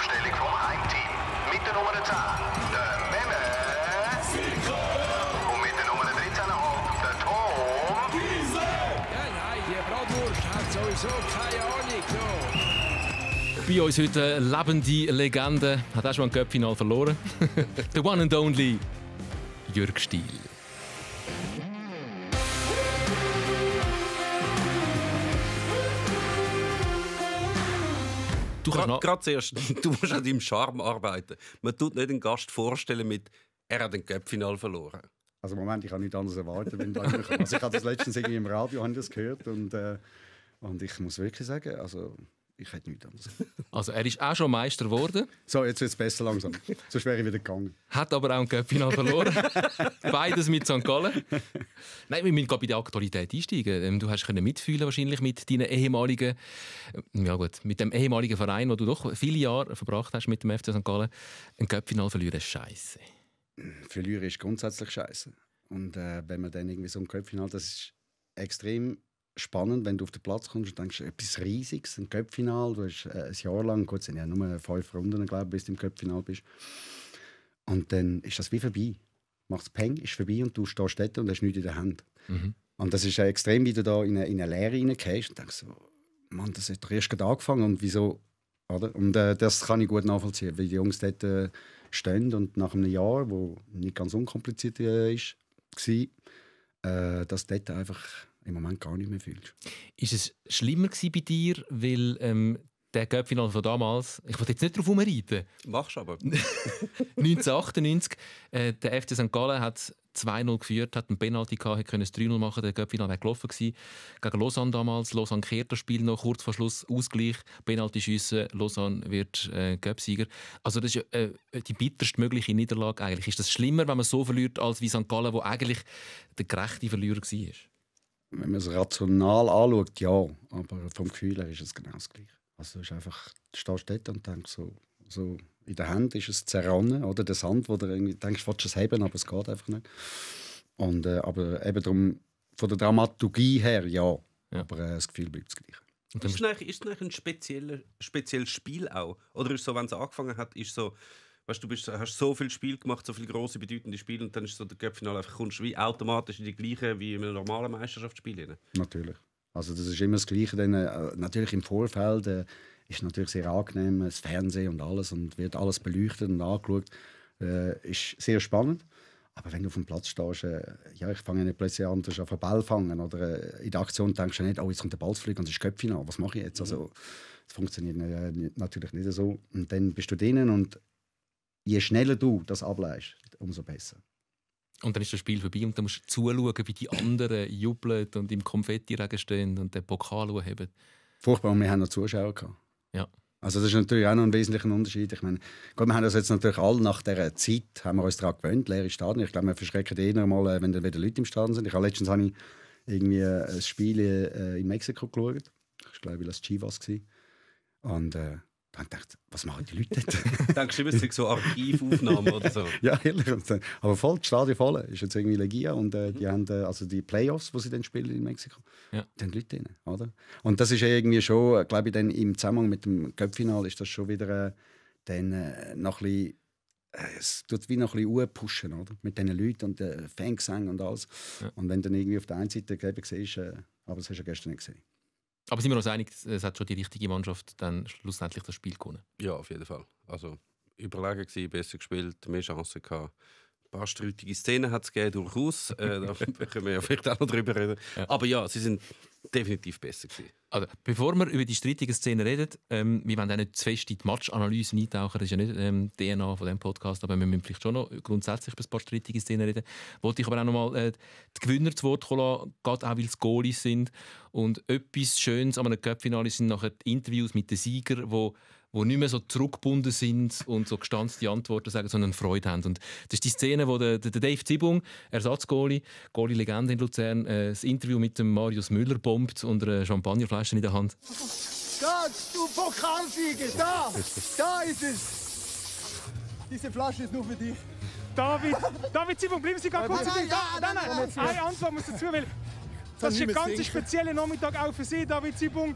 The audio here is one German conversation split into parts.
afstelling vom Heimteam. Mit der Nummer 10, der Memme. Und mit der Nummer 13 der Tom. Wiese! Ja, nein, die Bratwurst hat sowieso keine Ahnung. So. Bei uns heute eine lebende Legende. Hat auch schon ein Köpfchen verloren. der one and only Jürg Stiel. du kannst noch... Gerade zuerst, du musst an deinem Charme arbeiten. Man tut nicht den Gast vorstellen mit «Er hat den Köpfinal verloren». Also Moment, ich habe nicht anders erwartet, wenn da also Ich habe das letztens irgendwie im Radio das gehört und, äh, und ich muss wirklich sagen, also ich hätte nichts anderes. Also er ist auch schon Meister geworden. So, jetzt wird es besser langsam. Sonst wäre ich wieder gegangen. Hat aber auch ein Cup-Final verloren. Beides mit St. Gallen. Nein, wir müssen bei der Aktualität einsteigen. Ähm, du hast mitfühlen wahrscheinlich mit deinen ehemaligen, ähm, ja gut, mit dem ehemaligen Verein, wo du doch viele Jahre verbracht hast mit dem FC St. Gallen. Ein Köpfinal verlieren ist scheiße. Verlieren ist grundsätzlich scheiße. Und äh, wenn man dann irgendwie so ein Köpfinal, final das ist extrem spannend, wenn du auf den Platz kommst und denkst, etwas Riesiges, ein Köpfinal, du hast äh, ein Jahr lang, gut, sind ja nur fünf Runden, glaube ich, bis du im Köpfinal bist. Und dann ist das wie vorbei. Machst Peng, ist vorbei und du stehst dort und hast nichts in der Hand. Mhm. Und das ist ja extrem, wie du da in eine, in eine Lehre reingehst und denkst so, Mann, das hat doch erst gerade angefangen und wieso, oder? Und äh, das kann ich gut nachvollziehen, weil die Jungs dort äh, stehen und nach einem Jahr, wo nicht ganz unkompliziert äh, ist, war, äh, dass du dort einfach im Moment gar nicht mehr fühlst. Ist es schlimmer bei dir, weil ähm, der Göppfinal von damals, ich will jetzt nicht drauf herumreiten. Machst aber. 1998, äh, der FC St. Gallen hat 2-0 geführt hat, einen Penalty gehabt, hätte es 3-0 machen können, der Göpfinal wäre gelaufen gewesen. Gegen Lausanne damals, Lausanne kehrt das Spiel noch, kurz vor Schluss Ausgleich, Penalty schiessen, Lausanne wird äh, Göpsieger. Also das ist äh, die bitterste mögliche Niederlage eigentlich. Ist das schlimmer, wenn man so verliert, als wie St. Gallen, wo eigentlich der gerechte Verlierer war? Wenn man es rational anschaut, ja. Aber vom Gefühl her ist es genau das Gleiche. Also es ist einfach, du stehst dort und denkst so, so in der Hand ist es zerronnen oder? der Sand, wo du irgendwie denkst, du es haben, aber es geht einfach nicht. Und, äh, aber eben darum, von der Dramaturgie her, ja. ja. Aber äh, das Gefühl bleibt das gleiche. Ist es eigentlich, ein spezielles, spezielles Spiel auch? Oder ist es so, wenn es angefangen hat, ist so, weißt, du bist, hast so viel Spiel gemacht, so viele große bedeutende Spiele und dann ist so der Köpfinale einfach kommst wie automatisch in die gleiche wie in einem normalen Meisterschaftsspiel rein. Natürlich. Also das ist immer das Gleiche. Dann, äh, natürlich im Vorfeld äh, ist natürlich sehr angenehm, das Fernsehen und alles und wird alles beleuchtet und angeschaut, äh, ist sehr spannend. Aber wenn du auf dem Platz stehst, äh, ja, ich fange nicht plötzlich an, du auf einen Ball fangen oder äh, in der Aktion denkst du nicht, oh, jetzt kommt der Ball zu fliegen und es ist Köpfchen an, was mache ich jetzt? Mhm. Also, das funktioniert äh, natürlich nicht so. Und dann bist du drinnen und je schneller du das ableist, umso besser. Und dann ist das Spiel vorbei und dann musst du zuschauen, wie die anderen jubeln und im Konfettiregen stehen und den Pokal heben. Furchtbar, wir haben noch Zuschauer. Gehabt. Ja. Also das ist natürlich auch noch ein wesentlicher Unterschied. Ich meine, gut, wir haben das jetzt natürlich alle nach dieser Zeit, haben wir uns daran gewöhnt, leere Stadien. Ich glaube, wir verschrecken eh noch mal, äh, wenn dann wieder Leute im Stadion sind. Ich habe letztens habe ich irgendwie äh, ein Spiel äh, in Mexiko geschaut. Ich glaube, das war Chivas. Und äh, dann gedacht, was machen die Leute dort? dann du, es so Archivaufnahmen oder so. ja, ehrlich. Aber voll, das Stadion voll. Ist jetzt irgendwie Legia und äh, die mhm. haben äh, also die Playoffs, die sie dann spielen in Mexiko. Ja. Dann Leute drin, oder? Und das ist ja irgendwie schon, glaube ich, dann im Zusammenhang mit dem Köpfinal ist das schon wieder äh, dann äh, noch ein bisschen äh, es tut wie noch ein bisschen pushen, oder? Mit diesen Leuten und den äh, Fangesang und alles. Ja. Und wenn du dann irgendwie auf der einen Seite gesehen hast, äh, aber das hast du ja gestern nicht gesehen. Aber sind wir uns einig, es hat schon die richtige Mannschaft dann schlussendlich das Spiel gewonnen? Ja, auf jeden Fall. Also überlegen war, besser gespielt, mehr Chancen gehabt. Ein paar strittige Szenen hat es durchaus. Äh, da können wir ja vielleicht auch noch drüber reden. Ja. Aber ja, sie sind definitiv besser gewesen. Also, bevor wir über die strittigen Szenen reden, ähm, wir wollen auch nicht zu fest in die Matchanalyse eintauchen, das ist ja nicht ähm, DNA von diesem Podcast, aber wir müssen vielleicht schon noch grundsätzlich über ein paar strittige Szenen reden. Wollte ich aber auch nochmal äh, die Gewinner zu Wort kommen gerade auch weil es Goalies sind. Und etwas Schönes an einem cup sind nachher die Interviews mit den Siegern, die die nicht mehr so zurückgebunden sind und so gestanzte Antworten sagen, sondern Freude haben. Und das ist die Szene, wo der, der Dave Zibung, Ersatzgoalie, Goalie-Legende in Luzern, äh, das Interview mit dem Marius Müller bombt und eine Champagnerflasche in der Hand. Gott, du Pokalsieger, da! Da ist es! Diese Flasche ist nur für dich. David, David Zibung, bleiben Sie ganz kurz. Nein, nein, nein, nein, eine Antwort muss dazu, weil das ist ein ganz spezieller Nachmittag auch für Sie, David Zibung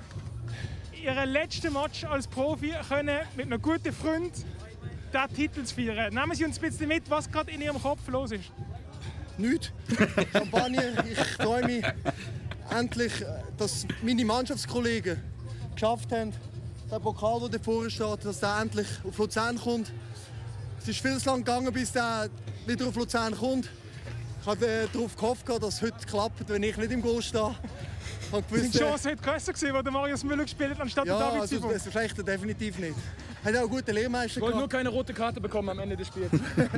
ihren letzten Match als Profi können mit einem guten Freund den Titel zu feiern. Nehmen Sie uns ein bisschen mit, was gerade in Ihrem Kopf los ist. Nichts. Champagner, ich freue mich endlich, äh, dass meine Mannschaftskollegen geschafft haben, der Pokal, der davor steht, dass der endlich auf Luzern kommt. Es ist viel zu lang gegangen, bis der wieder auf Luzern kommt. Ich habe äh, darauf gehofft, dass es heute klappt, wenn ich nicht im Goal stehe habe gewusst... Die äh, Chance hätte größer gewesen, als Marius Müller gespielt hat, anstatt ja, David Simon. Ja, also schlechter definitiv nicht. Er Hat auch einen guten Lehrmeister gehabt. nur keine rote Karte bekommen am Ende des Spiels.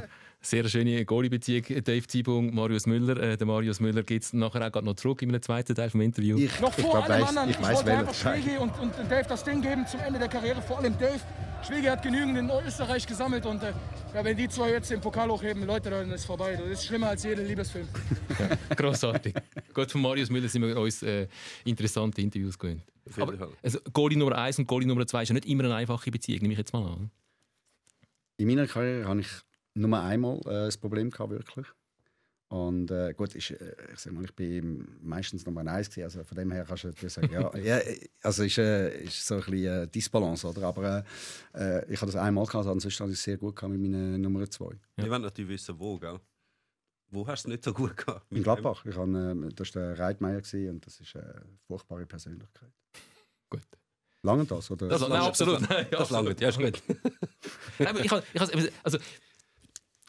Sehr schöne Goalie-Beziehung, Dave Ziebung, Marius Müller. Äh, den Marius Müller gibt es nachher auch noch zurück in einem zweiten Teil vom Interview. Ich, noch vor ich glaub, allen weiss, anderen, ich, ich wollte einfach Schläge und, und Dave das Ding geben zum Ende der Karriere. Vor allem Dave Schwege hat genügend in Österreich gesammelt und äh, ja, wenn die zwei jetzt den Pokal hochheben, Leute, dann ist es vorbei. Das ist schlimmer als jeder Liebesfilm. ja, großartig. Gut, von Marius Müller sind wir uns äh, interessante Interviews gewöhnt. Aber, also, Goalie Nummer 1 und Goalie Nummer 2 ist ja nicht immer eine einfache Beziehung, nehme ich jetzt mal an. In meiner Karriere habe ich nur einmal äh, das Problem gehabt, wirklich. Und äh, gut, ich, äh, ich sag mal, ich bin meistens Nummer eins gewesen, also von dem her kannst du sagen, ja, ja, also ist, äh, ist so ein bisschen äh, Disbalance, oder? Aber äh, äh ich habe das einmal gehabt, ansonsten also habe ich es sehr gut gehabt mit meiner Nummer zwei. Ja. Ich will natürlich wissen, wo, gell? Wo hast du nicht so gut gehabt? In Gladbach. Ich hab, ähm, das war der Reitmeier gewesen, und das ist eine furchtbare Persönlichkeit. gut. Lange das, oder? Das, das, nein, absolut. Das, das, das lange, ja, ist gut. nein, ich, also,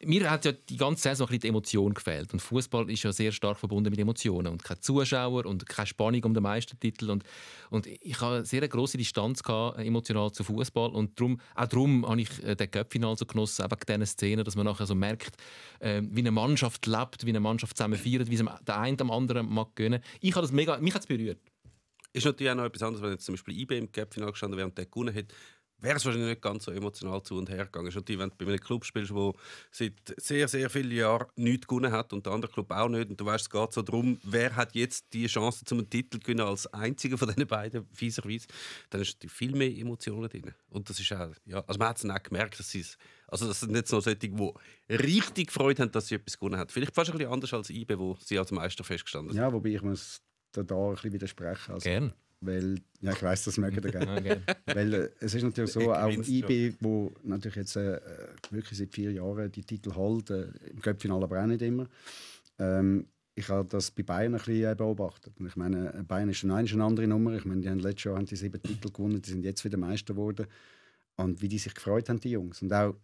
mir hat ja die ganze Saison ein bisschen die Emotion gefehlt. Und Fußball ist ja sehr stark verbunden mit Emotionen. Und keine Zuschauer und keine Spannung um den Meistertitel. Und, und ich hatte sehr eine grosse Distanz gehabt, emotional zu Fußball. Und darum, auch darum habe ich äh, den Cup-Final so genossen, eben diesen Szenen, dass man nachher so merkt, ähm, wie eine Mannschaft lebt, wie eine Mannschaft zusammen feiert, wie der eine dem anderen mag gönnen. Ich habe das mega, mich hat es berührt. Ist natürlich auch noch etwas anderes, wenn jetzt zum Beispiel IBM im Cup-Final gestanden wäre und der gewonnen hätte, wäre es wahrscheinlich nicht ganz so emotional zu und her gegangen. Schon wenn du bei einem Club spielst, der seit sehr, sehr vielen Jahren nichts gewonnen hat und der andere Club auch nicht. Und du weißt, es geht so darum, wer hat jetzt die Chance zum Titel gewinnen als einziger von diesen beiden, fieserweise. Dann ist viel mehr Emotionen drin. Und das ist auch, ja, also man hat es auch gemerkt, dass sie also es, also das sind nicht so solche, die richtig Freude haben, dass sie etwas gewonnen hat. Vielleicht fast ein bisschen anders als IBE, wo sie als Meister festgestanden sind. Ja, wobei ich muss da, da ein bisschen widersprechen. Also, Gerne weil ja, ich weiß, das mögen ihr okay. Weil äh, es ist natürlich so, auch IB, e wo natürlich jetzt äh, wirklich seit vier Jahren die Titel holt, äh, im Köpfinale aber auch nicht immer. Ähm, ich habe das bei Bayern ein bisschen äh, beobachtet. ich meine, äh, Bayern ist schon eine, andere Nummer. Ich meine, die haben letztes Jahr haben die sieben Titel gewonnen, die sind jetzt wieder Meister geworden. Und wie die sich gefreut haben, die Jungs. Und auch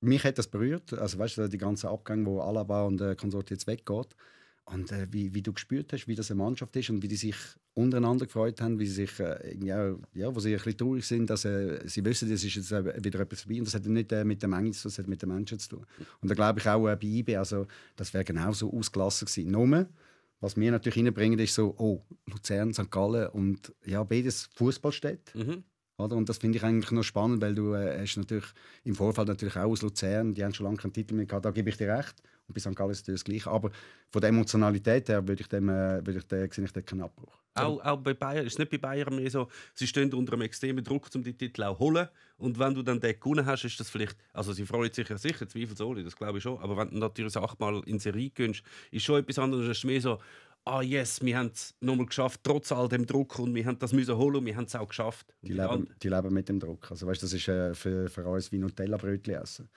mich hat das berührt. Also weißt du, die ganzen Abgänge, wo Alaba und der äh, Konsort jetzt weggeht. Und äh, wie, wie du gespürt hast, wie das eine Mannschaft ist und wie die sich untereinander gefreut haben, wie sie sich, äh, ja, ja, wo sie ein bisschen traurig sind, dass äh, sie wissen, das ist jetzt äh, wieder etwas vorbei. Und das hat nicht äh, mit der Menge zu tun, das hat mit den Menschen zu tun. Und da glaube ich auch äh, bei IB, also, das wäre genauso ausgelassen gewesen. Nur, was mir natürlich reinbringt, ist so, oh, Luzern, St. Gallen und ja, beides Fußballstädte. Mhm. Oder? Und das finde ich eigentlich noch spannend, weil du äh, hast natürlich im Vorfeld natürlich auch aus Luzern, die haben schon lange keinen Titel mehr gehabt, da gebe ich dir recht. Und bei St. Gallen ist das gleich. Aber von der Emotionalität her würde ich dem, äh, würde ich den, sehe ich den keinen Abbruch. Auch, auch bei Bayern, ist es nicht bei Bayern mehr so, sie stehen unter einem extremen Druck, um die Titel auch zu holen. Und wenn du dann den gewonnen hast, ist das vielleicht, also sie freut sich ja sicher, zweifelsohne, das glaube ich schon. Aber wenn du natürlich achtmal in Serie gönnst, ist schon etwas anderes. Es ist mehr so, ah yes, wir haben es nochmal geschafft, trotz all dem Druck und wir haben das müssen holen und wir haben es auch geschafft. Die leben, die leben mit dem Druck. Also weißt, das ist äh, für, für uns wie Nutella-Brötchen essen.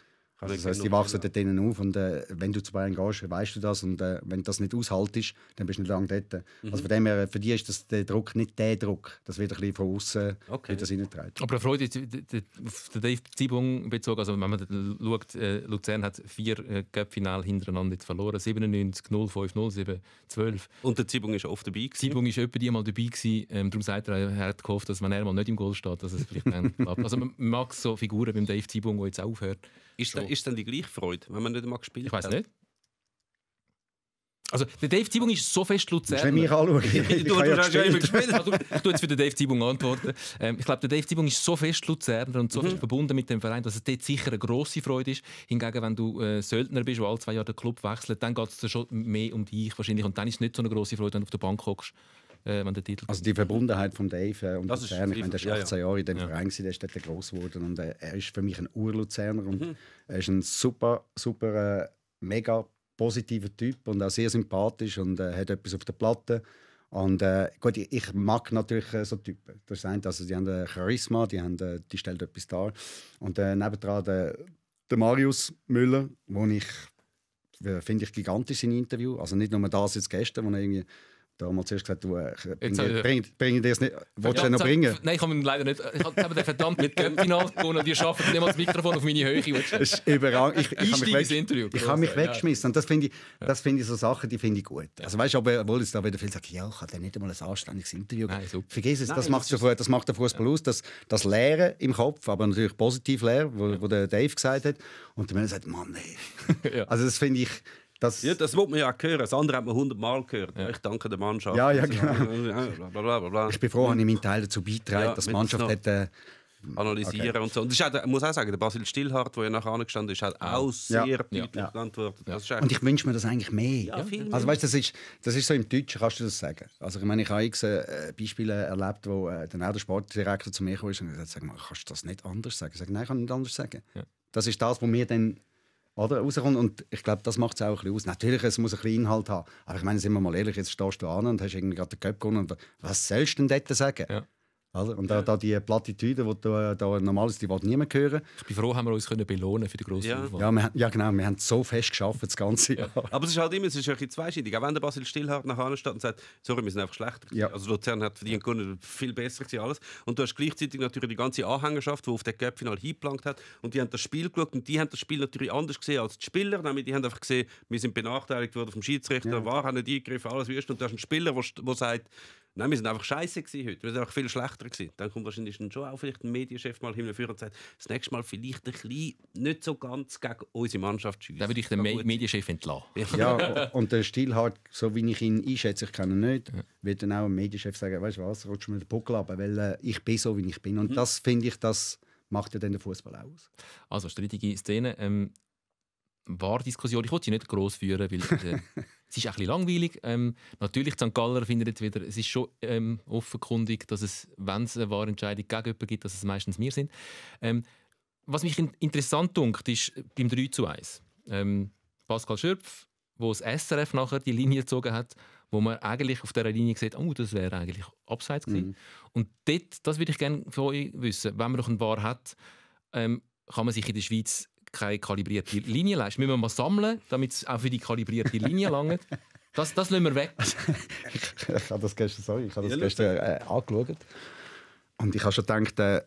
Also das heißt, die wachsen dort drinnen auf und äh, wenn du zu Bayern gehst, weißt du das und äh, wenn du das nicht aushaltest, dann bist du nicht lange dort. Also mhm. Also von dem her, äh, für die ist das der Druck nicht der Druck. Das wird ein bisschen von außen okay. das reingetragen. Aber Freude, auf den Dave Zibung bezogen, also wenn man schaut, äh, Luzern hat vier äh, Cup-Finale hintereinander jetzt verloren, 97, 0, 5, 0, 7, 12. Und der Zibung ist oft dabei gewesen? Zibung ist etwa die mal dabei gewesen, ähm, darum sagt er, er hat gehofft, dass man er nicht im Goal steht, dass es vielleicht dann klappt. Also man mag so Figuren beim Dave Zibung, die jetzt aufhört, ist, da, ist dann die gleiche Freude, wenn man nicht einmal gespielt ich hat? Ich weiß nicht. Also, der Dave Zibung ist so fest Luzerner. Ich mich anschauen. Ich, ich, du, du hast ja immer gespielt. Also, ich tue jetzt für den Dave Tibung antworten. Ähm, ich glaube, der Dave Tibung ist so fest Luzerner und so mhm. fest verbunden mit dem Verein, dass es dort sicher eine grosse Freude ist. Hingegen, wenn du äh, Söldner bist, der alle zwei Jahre den Club wechselt, dann geht es schon mehr um dich wahrscheinlich. Und dann ist es nicht so eine grosse Freude, wenn du auf der Bank hockst äh, wenn der Titel Also die Verbundenheit von Dave äh, und das Luzern, ich meine, der ist 18 ja, Jahre in dem ja. Verein, der ist dort groß geworden und äh, er ist für mich ein Urluzerner und mhm. er ist ein super, super, äh, mega positiver Typ und auch sehr sympathisch und äh, hat etwas auf der Platte. Und äh, gut, ich, ich, mag natürlich äh, so Typen. Das sind, also, die haben äh, Charisma, die, haben, äh, die stellen etwas dar. Und äh, nebendran der, der Marius Müller, wo ich äh, finde ich gigantisch in Interview. Also nicht nur das jetzt gestern, wo er irgendwie damals zuerst gesagt, du, äh, äh bring, ich, bring, bring dir das nicht, willst ja, du noch bringen? Nein, ich habe ihn leider nicht, ich habe den verdammt nicht Göttinal gewonnen, die schaffen nicht mal das Mikrofon auf meine Höhe. Das ist überragend. Ich, ich, ich, weg, Interview, ich habe mich weggeschmissen ja. und das finde ich, find ich so Sachen, die finde ich gut. Also weißt du, obwohl es da wieder viele sagen, ja, ich habe nicht einmal ein anständiges Interview nein, Vergiss es, nein, das, macht das, das macht der Fußball aus, das, das Leere im Kopf, aber natürlich positiv leer, wo, wo der Dave gesagt hat und dann sagt, Mann, nee. Also das finde ich, das, ja, das wollte man ja auch hören. Das andere hat man hundertmal gehört. Ja. Ich danke der Mannschaft. Ja, ja, also, genau. Blablabla. Ich bin froh, dass ich meinen Teil dazu beitragen, ja, dass die Mannschaft hat, äh, analysieren okay. und so. Und ich muss auch sagen, der Basil Stillhardt, der ja nachher angestanden ist, hat auch sehr deutlich ja. geantwortet. Ja. Und ich wünsche mir das eigentlich mehr. Ja, viel Also weißt, das ist, das ist so im Deutschen, kannst du das sagen? Also ich meine, ich habe x äh, Beispiele erlebt, wo äh, dann auch der Sportdirektor zu mir kam und gesagt hat, kannst du das nicht anders sagen? Ich sage, nein, ich kann nicht anders sagen. Das ist das, was mir dann oder, rauskommt. Und ich glaube, das macht es auch ein bisschen aus. Natürlich, es muss ein bisschen Inhalt haben. Aber ich meine, sind wir mal ehrlich, jetzt stehst du an und hast irgendwie gerade den Cup gewonnen. Und was sollst du denn dort sagen? Ja. Also, und auch da, die Plattitüde, die äh, da, normalerweise die will niemand hören. Ich bin froh, haben wir uns können belohnen für die grossen ja. Aufwand. Ja, wir, ja, genau, wir haben so fest geschafft das ganze Jahr. Ja. Aber es ist halt immer, es ist ein zweischneidig. Auch wenn der Basil Stillhardt nach steht und sagt, sorry, wir sind einfach schlechter. Ja. Also Luzern hat verdient gewonnen, viel besser gewesen, alles. Und du hast gleichzeitig natürlich die ganze Anhängerschaft, die auf den cup hingeplankt hat. Und die haben das Spiel geschaut und die haben das Spiel natürlich anders gesehen als die Spieler. Nämlich die haben einfach gesehen, wir sind benachteiligt worden vom Schiedsrichter, ja. war, haben nicht eingegriffen, alles wüsste. Und du hast einen Spieler, der sagt, Nein, wir sind einfach scheiße heute. Wir sind einfach viel schlechter gewesen. Dann kommt wahrscheinlich schon auch vielleicht ein Medienchef mal hin und sagt, das nächste Mal vielleicht ein bisschen nicht so ganz gegen unsere Mannschaft schießen. Dann würde ich den Me Medienchef entlassen. Ja, und der Stilhard, so wie ich ihn einschätze, ich kenne ihn nicht, ja. wird dann auch ein Medienchef sagen, weißt du was, rutsch mir den Puck ab, weil äh, ich bin so, wie ich bin. Und mhm. das finde ich, das macht ja dann den Fußball aus. Also strittige Szene. Ähm, Wahrdiskussion. Ich wollte sie nicht gross führen, weil äh, es ist ein langweilig. Ähm, natürlich, St. Galler findet jetzt wieder, es ist schon ähm, offenkundig, dass es, wenn es eine Wahrentscheidung gegen jemanden gibt, dass es meistens wir sind. Ähm, was mich in interessant dunkt, ist beim 3 zu 1. Ähm, Pascal Schürpf, wo das SRF nachher die Linie gezogen hat, wo man eigentlich auf dieser Linie sieht, oh, das wäre eigentlich abseits gewesen. Mhm. Und dort, das würde ich gerne von euch wissen, wenn man noch ein Bar hat, ähm, kann man sich in der Schweiz keine kalibrierte Linie leisten. Müssen wir mal sammeln, damit es auch für die kalibrierte Linie langt. Das, das lassen wir weg. ich habe das gestern, sorry, ich das ja, gestern äh, angeschaut. Und ich habe schon gedacht, äh,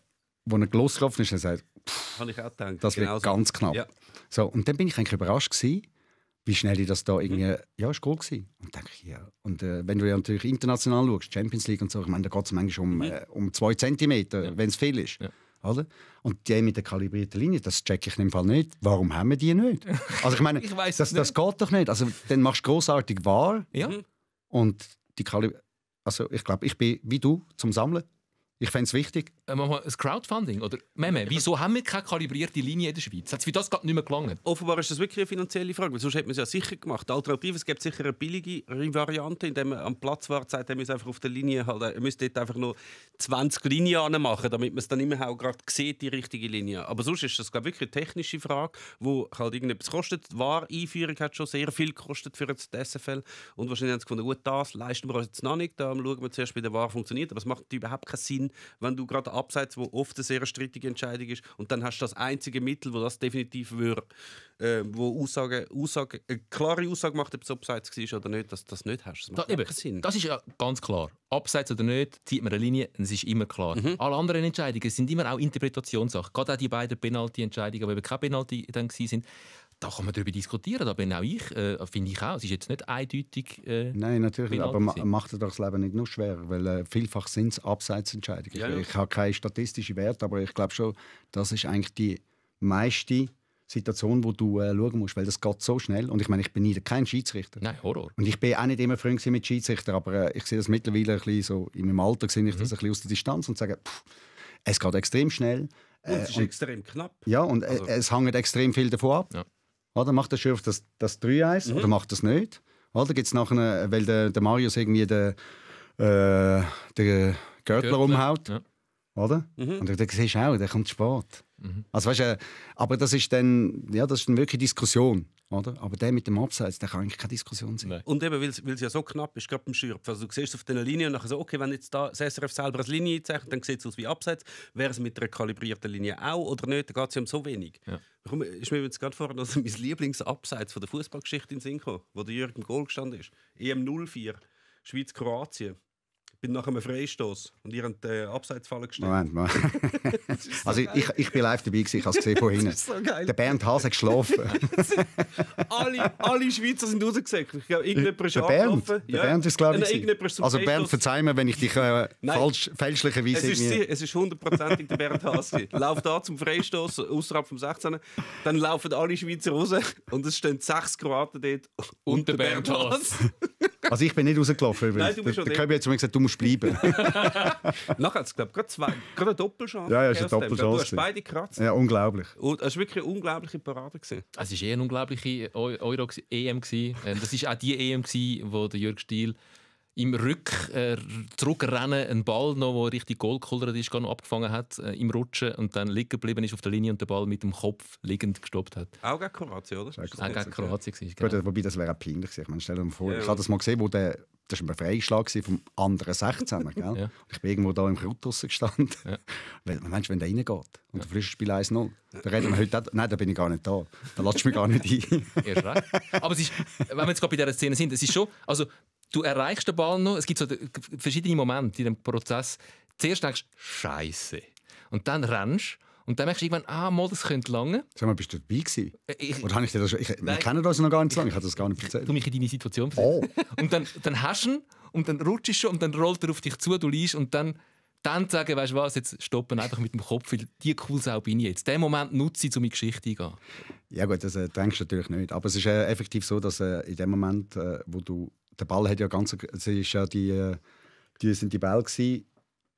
als er losgelaufen ist, er sagt, habe ich auch gedacht. Das Genauso. wird genau ganz knapp. Ja. So, und dann bin ich eigentlich überrascht gewesen, wie schnell ich das da irgendwie, mhm. ja, ist cool gewesen. Und denke ich, ja. Und äh, wenn du ja natürlich international schaust, Champions League und so, ich meine, da geht es manchmal um, mhm. äh, um zwei Zentimeter, ja. wenn es viel ist. Ja. Oder? Und die mit der kalibrierten Linie, das checke ich in dem Fall nicht. Warum haben wir die nicht? Also ich meine, ich das, das geht doch nicht. Also dann machst du grossartig wahr. Ja. Und die Kalib also ich glaube, ich bin wie du zum Sammeln ich fände es wichtig. Äh, ein Crowdfunding? Oder Meme, wieso haben wir keine kalibrierte Linie in der Schweiz? Hat es für das gerade nicht mehr gelangen? Offenbar ist das wirklich eine finanzielle Frage, weil sonst hätte man es ja sicher gemacht. Alternativ, es gibt sicher eine billigere Variante, indem man am Platz wartet, sagt, ihr müsst einfach auf der Linie halt, ihr müsst dort einfach nur 20 Linien machen, damit man es dann immer auch gerade sieht, die richtige Linie. Aber sonst ist das, glaube wirklich eine technische Frage, wo halt irgendetwas kostet. Die Wareinführung hat schon sehr viel gekostet für das SFL und wahrscheinlich haben sie gefunden, gut, das leisten wir uns jetzt noch nicht, da schauen wir zuerst, wie der Ware funktioniert, aber es macht überhaupt keinen Sinn, hin, wenn du gerade abseits, wo oft eine sehr strittige Entscheidung ist, und dann hast du das einzige Mittel, wo das definitiv würde, äh, wo Aussage, Aussage, eine äh, klare Aussage macht, ob es abseits war oder nicht, dass du das nicht hast. Das macht da, eben, Sinn. Das ist ja ganz klar. Abseits oder nicht, zieht man eine Linie, es ist immer klar. Mhm. Alle anderen Entscheidungen sind immer auch Interpretationssachen. Gerade auch die beiden Penalty-Entscheidungen, die eben keine Penalty dann waren, da kann man darüber diskutieren, da bin auch ich, äh, finde ich auch. Es ist jetzt nicht eindeutig. Äh, Nein, natürlich, aber man macht es das Leben nicht nur schwerer, weil äh, vielfach sind es Abseitsentscheidungen. Ja, ja. Ich habe keinen statistischen Wert, aber ich glaube schon, das ist eigentlich die meiste Situation, wo du äh, schauen musst, weil das geht so schnell. Und ich meine, ich bin nie, kein Schiedsrichter. Nein, Horror. Und ich bin auch nicht immer Freund mit Schiedsrichter, aber äh, ich sehe das mittlerweile ein bisschen so, in meinem Alter sehe ich mhm. das ein bisschen aus der Distanz und sage, pff, es geht extrem schnell. und äh, es ist und, extrem knapp. Ja, und äh, also. es hängt extrem viel davon ab. Ja. Oder macht der Schürf das, das 3-1 mhm. oder macht das nicht? Oder gibt es nachher, äh, weil der, der Marius irgendwie den, äh, den Gürtel, Gürtel umhaut? Ja. Oder? Mhm. Und dann siehst du auch, der kommt Sport. Mhm. Also, weißt, äh, aber das ist, dann, ja, das ist dann wirklich Diskussion. Oder? Aber der mit dem Abseits, der kann eigentlich keine Diskussion sein. Nein. Und eben, weil es ja so knapp ist, gerade beim Schürpfen. Also du siehst auf dieser Linie und nachher so, okay, wenn jetzt da das SRF selber eine Linie zeichnet, dann sieht es aus wie Abseits. Wäre es mit einer kalibrierten Linie auch oder nicht, dann geht es ja um so wenig. Ja. Warum ist mir jetzt gerade vorhin also mein Lieblingsabseits von der Fußballgeschichte in Sinko, wo der Jürgen Gohl gestanden ist? EM 04, Schweiz-Kroatien bin nach einem Freistoß und ihr habt den äh, Abseitsfall gestellt. Moment mal. also geil. ich, ich bin live dabei, gewesen, ich habe es gesehen von hinten. So der Bernd Hase geschlafen. alle, alle Schweizer sind rausgesäckelt. Ich glaube, irgendjemand ist der Bernd, der Bernd ist glaube ich Also Bernd, verzeih mir, wenn ich dich äh, falsch, fälschlicherweise... Es ist, sie, hundertprozentig der Bernd Hase. Lauf da zum Freistoß außerhalb vom 16. Dann laufen alle Schweizer raus und es stehen sechs Kroaten dort und, und der Bernd Hase. Also ich bin nicht rausgelaufen Nein, du bist der, der Köbi hat zu mir gesagt, du musst bleiben. Nachher hat es, glaube ich, gerade eine Doppelchance. Ja, ja, ist eine Doppelchance. Du hast beide kratzt. Ja, unglaublich. Und es war wirklich eine unglaubliche Parade. Gewesen. Es war eher eine unglaubliche Euro-EM. Ähm, das war auch die EM, wo der Jürg Stiel im Rück äh, zurückrennen einen Ball noch, der richtig goldkollert ist, noch abgefangen hat äh, im Rutschen und dann liegen geblieben ist auf der Linie und den Ball mit dem Kopf liegend gestoppt hat. Auch gegen Kroatien, oder? Das auch gegen Kroatien. Genau. wobei, das wäre auch peinlich. Ich meine, stell dir mal vor, ja, ich habe das mal gesehen, wo der das war ein Freischlag vom anderen 16er. Gell? ja. Ich bin irgendwo da im Kruttus gestanden. Ja. Mensch, wenn der reingeht und ja. der frische Spiel 1-0, dann reden wir heute auch, nein, da bin ich gar nicht da. Da lässt du mich gar nicht ein. Erst recht. Aber es ist, wenn wir jetzt gerade bei dieser Szene sind, es ist schon, also du erreichst den Ball noch. Es gibt so verschiedene Momente in dem Prozess. Zuerst denkst du, Scheiße. Und dann rennst und dann merkst du irgendwann, ah, mal, das könnte lange. Sag mal, bist du dabei gewesen? Äh, ich, Oder habe ich dir das schon... Ich, nein, wir kennen das noch gar nicht so lange, ich habe das gar nicht erzählt. Du mich in deine Situation versetzt. Oh. Und dann, dann hast du ihn und dann rutschst du und dann rollt er auf dich zu, du liegst und dann dann sagen, weißt du was, jetzt stoppen einfach mit dem Kopf, weil die Kuhsau bin ich jetzt. Den Moment nutze ich, um meine Geschichte zu gehen. Ja gut, das äh, denkst du natürlich nicht. Aber es ist äh, effektiv so, dass äh, in dem Moment, äh, wo du der Ball hat ja ganz, es ist ja die, die sind die Bälle gewesen,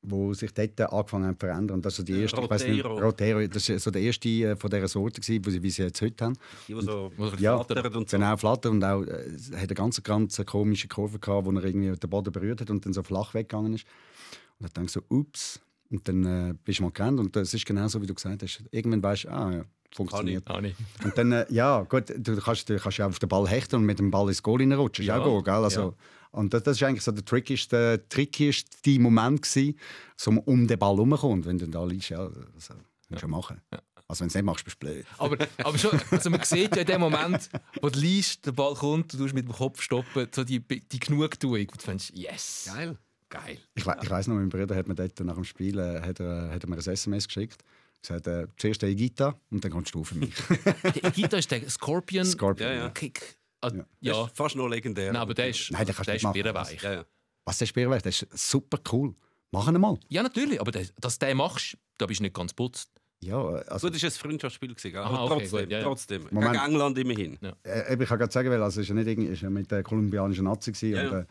wo sich dort angefangen haben zu verändern. Das war die erste, Rotero. Nicht, Rotero. Das war so der erste äh, von dieser Sorte, gewesen, wo sie, wie sie jetzt heute haben. Die, die so ja, und so. Genau, flattern und auch, es äh, hat eine ganz, ganz komische Kurve gehabt, wo er irgendwie den Boden berührt hat und dann so flach weggegangen ist. Und ich dachte so, ups. Und dann äh, bist du mal gerannt und das ist genau so, wie du gesagt hast. Irgendwann weißt du, ah ja, funktioniert. Kann ich, kann ich. Und dann, äh, ja, gut, du kannst, du kannst ja auf den Ball hechten und mit dem Ball ins Goal reinrutschen. Ja, ist auch gut, gell? Also, ja. Und das, das ist eigentlich so der trickigste, trickigste Moment gewesen, um, um den Ball herumzukommen. Wenn du da liegst, ja, also, musst du ja. machen. Ja. Also wenn du es nicht machst, bist du blöd. Aber, aber schon, also man sieht ja in dem Moment, wo du liest, der Ball kommt, du tust mit dem Kopf stoppen, so die, die Genugtuung, wo du findest, yes. Geil. Geil. Ich, ja. ich weiss noch, mein Bruder hat mir dort nach dem Spiel äh, hat er, äh, hat er mir ein SMS geschickt gesagt, äh, zuerst eine Gitarre und dann kommst du auf mich. Gitarre ist der Scorpion, Scorpion ja, ja. Kick. Ah, ja. ja. Ist fast nur legendär. Nein, aber der ist, Nein, den kannst der ist birrenweich. Was, der ist birrenweich? Der ist super cool. Mach ihn mal. Ja, natürlich, aber dass du den machst, da bist du nicht ganz putzt. Ja, also... Gut, das war ein Freundschaftsspiel, gewesen, aber okay, trotzdem, gut, ja, ja. trotzdem. Moment. Gegen England immerhin. Ja. Äh, ich kann gerade sagen, weil also, es ja nicht irgendwie, ist mit der kolumbianischen Nazi war. Ja, äh,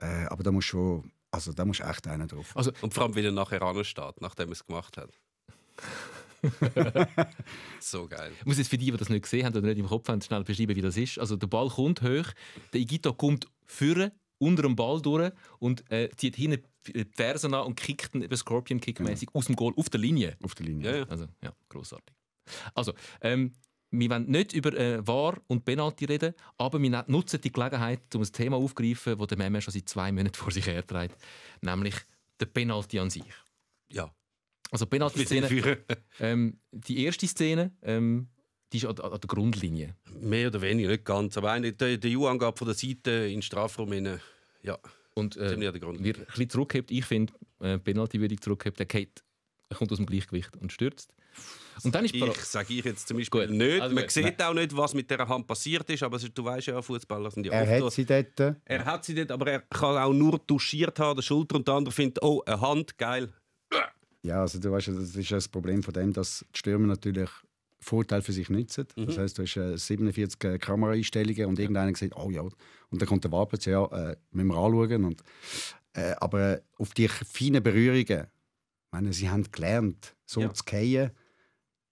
äh, aber da musst du Also da musst du echt einen drauf. Also, und vor allem, wie er nachher ansteht, nachdem er es gemacht hat. so geil. Ich muss jetzt für die, die das nicht gesehen haben oder nicht im Kopf haben, schnell beschreiben, wie das ist. Also der Ball kommt hoch, der Igito kommt führen unter dem Ball durch und äh, zieht hinten die äh, Fersen an und kickt dann Scorpion-Kick-mäßig ja. aus dem Goal auf der Linie. Auf der Linie. Ja, ja. Also, ja, grossartig. Also, ähm, wir wollen nicht über äh, War und Penalty reden, aber wir ne-, nutzen die Gelegenheit, um ein Thema aufzugreifen, das der Meme schon seit zwei Monaten vor sich herträgt, nämlich der Penalty an sich. Ja, also Penalty-Szene. Ähm, die erste Szene, ähm, die ist an, an, der Grundlinie. Mehr oder weniger, nicht ganz. Aber eigentlich, der, der Juan geht von der Seite in den Strafraum rein. Ja, Und äh, ziemlich an der Grundlinie. Wer ein bisschen ich finde, äh, Penalty würde ich zurückheben, der geht, er kommt aus dem Gleichgewicht und stürzt. Und dann ist ich sage ich jetzt zum Beispiel gut. nicht. Also Man gut. sieht auch nicht, was mit dieser Hand passiert ist, aber du weißt ja, Fußballer sind ja Er hat sie dort. Äh. Er hat sie dort, aber er kann auch nur touchiert haben, der Schulter und der andere findet, oh, eine Hand, geil. Ja, also du weißt, das ist das Problem von dem, dass die Stürmer natürlich Vorteil für sich nützen. Mhm. Das heißt, du hast 47 äh, äh, Kameraeinstellungen und ja. irgendeiner sagt, oh ja, und dann kommt der Wapens, ja, äh, müssen wir anschauen. Und, äh, aber auf die feinen Berührungen, ich meine, sie haben gelernt, so ja. zu gehen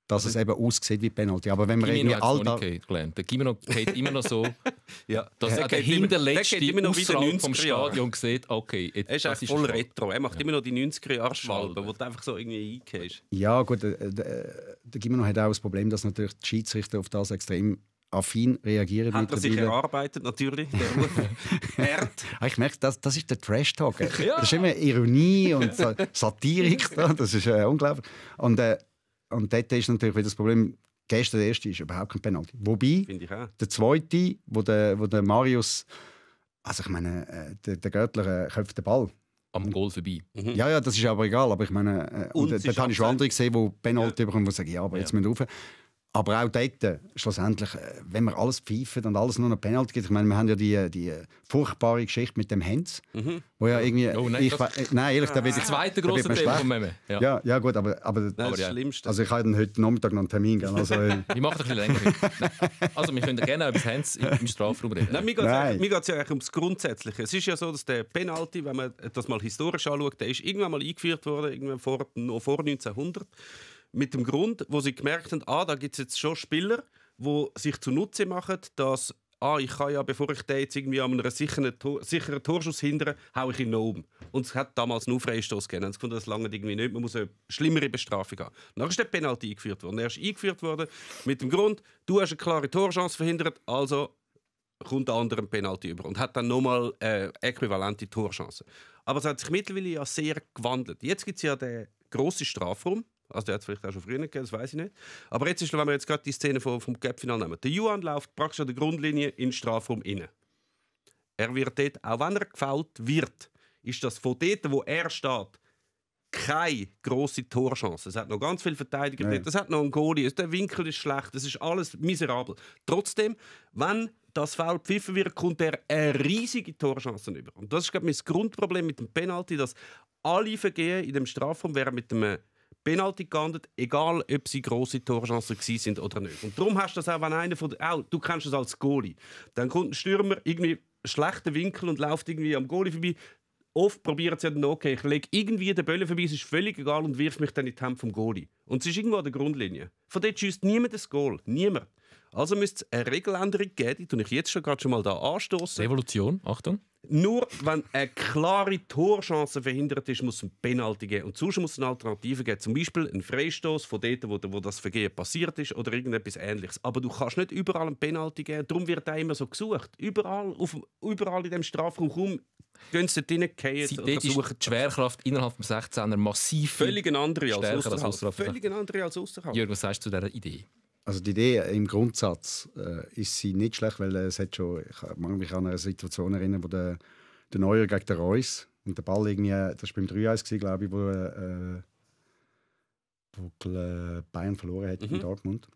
dass es eben aussieht wie Penalty. Aber wenn man irgendwie all da... gelernt. Der Gimeno geht immer noch so, ja. dass er der hinterletzte Ausrand vom Stadion sieht, okay, jetzt, Er ist eigentlich voll retro. Er macht ja. immer noch die 90er-Jahre-Schwalbe, wo du einfach so irgendwie eingehst. Ja gut, äh, der, äh, der Gimeno hat auch das Problem, dass natürlich die Schiedsrichter auf das extrem affin reagieren. Hat er sich erarbeitet, natürlich. Herd. Ah, ich merke, das, das ist der Trash-Talk. Ja. Das ist immer Ironie und Satirik. Das ist äh, unglaublich. Und äh, und dort ist natürlich wieder das Problem, gestern der erste ist überhaupt kein Penalty. Wobei, der zweite, wo der, wo der Marius, also ich meine, äh, der, der Göttler äh, köpft den Ball am Goal vorbei. Mhm. Ja, ja, das ist aber egal. Aber ich meine, äh, und, und dort habe ich schon andere gesehen, die Penalty ja. bekommen, die sagen, ja, aber ja. jetzt müssen wir rauf. Aber auch dort, äh, schlussendlich, äh, wenn wir alles pfeifen und alles nur noch Penalty gibt, ich meine, wir haben ja die, äh, die furchtbare Geschichte mit dem Hens, mhm. wo ja irgendwie... Oh, nein, ich, ich, nein, ehrlich, da wird ich... Das zweite grosse Thema von Meme. Ja. ja. Ja, gut, aber... aber das ist das Schlimmste. Also ich habe heute Nachmittag noch einen Termin, also... ich mache ein bisschen länger. also wir können gerne über das Hens im Strafraum reden. Nein, mir geht es ja eigentlich ums Grundsätzliche. Es ist ja so, dass der Penalty, wenn man das mal historisch anschaut, der ist irgendwann mal eingeführt worden, irgendwann vor, noch vor 1900. Mit dem Grund, wo sie gemerkt haben, ah, da gibt es jetzt schon Spieler, die sich zunutze machen, dass ah, ich kann ja, bevor ich den jetzt irgendwie an einem sicheren, Tor, sicheren Torschuss hindere, haue ich ihn noch um. Und es hat damals nur Freistoß gegeben. Sie fanden, das lange irgendwie nicht. Man muss eine schlimmere Bestrafung haben. Dann ist der Penalty eingeführt worden. Er ist eingeführt worden mit dem Grund, du hast eine klare Torchance verhindert, also kommt der andere Penalty über und hat dann nochmal äh, äquivalente Torchancen. Aber es hat sich mittlerweile ja sehr gewandelt. Jetzt gibt es ja den grossen Strafraum, also der hat es vielleicht auch schon früher gegeben, das weiß ich nicht. Aber jetzt ist, wenn wir jetzt gerade die Szene vom, vom Cup-Final nehmen. Der Juan läuft praktisch an der Grundlinie in den Strafraum innen. Er wird dort, auch wenn er gefault wird, ist das von dort, wo er steht, keine große Torchance. Es hat noch ganz viele Verteidiger Nein. dort, es hat noch einen Goalie, der Winkel ist schlecht, es ist alles miserabel. Trotzdem, wenn das Foul pfiffen wird, kommt er eine riesige Torchance über. Und das ist, glaube ich, mein Grundproblem mit dem Penalty, dass alle Vergehen in dem Strafraum wären mit einem Penalty geahndet, egal ob sie grosse Torchancen gewesen sind oder nicht. Und darum hast du das auch, wenn einer von auch, du kennst das als Goalie. Dann kommt ein Stürmer, irgendwie schlechter Winkel und läuft irgendwie am Goalie vorbei. Oft probieren sie dann, okay, ich lege irgendwie den Böllen vorbei, es ist völlig egal und wirf mich dann in die Hände vom Goalie. Und es ist irgendwo an der Grundlinie. Von dort schießt niemand das Goal. Niemand. Also müsste es eine Regeländerung geben, die ich jetzt schon gerade schon mal da anstoßen. Revolution, Achtung. Nur wenn eine klare Torchance verhindert ist, muss es ein Penalty geben. Und sonst muss es eine Alternative geben. Zum Beispiel ein Freistoß von dort, wo, wo das Vergehen passiert ist oder irgendetwas Ähnliches. Aber du kannst nicht überall ein Penalty geben. Darum wird da immer so gesucht. Überall, auf, überall in dem Strafraum kaum gehen sie dort fallen. Seitdem suchen die Schwerkraft innerhalb des 16er massiv Völlig eine andere als außerhalb. Völlig eine andere als Jürgen, was sagst du zu dieser Idee? Also die Idee äh, im Grundsatz äh, ist sie nicht schlecht, weil äh, es hat schon, ich kann mich an eine Situation erinnern, wo der, der Neuer gegen den Reus und der Ball irgendwie, äh, das war beim 3-1, glaube ich, wo, äh, wo Bayern verloren hat mhm. in Dortmund.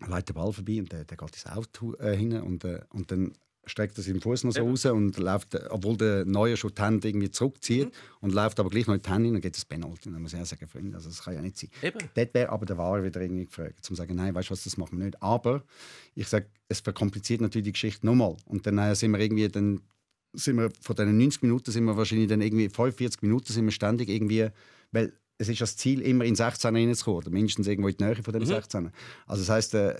Er leitet Ball vorbei und der, der geht ins Auto äh, hin und, und dann streckt er seinen Fuß noch so ja. raus und läuft, obwohl der Neue schon die Hände irgendwie zurückzieht mhm. und läuft aber gleich noch in die Hände und geht es Penalty. Dann muss ich auch sagen, Freunde, also das kann ja nicht sein. Eben. Dort wäre aber der Wahre wieder irgendwie gefragt, zu sagen, nein, weißt du was, das machen wir nicht. Aber ich sage, es verkompliziert natürlich die Geschichte nochmal. Und dann äh, sind wir irgendwie dann sind wir von diesen 90 Minuten sind wir wahrscheinlich dann irgendwie 45 Minuten sind wir ständig irgendwie, weil es ist das Ziel, immer in 16 reinzukommen, oder mindestens irgendwo in die Nähe von dem mhm. 16. Also das heisst, äh,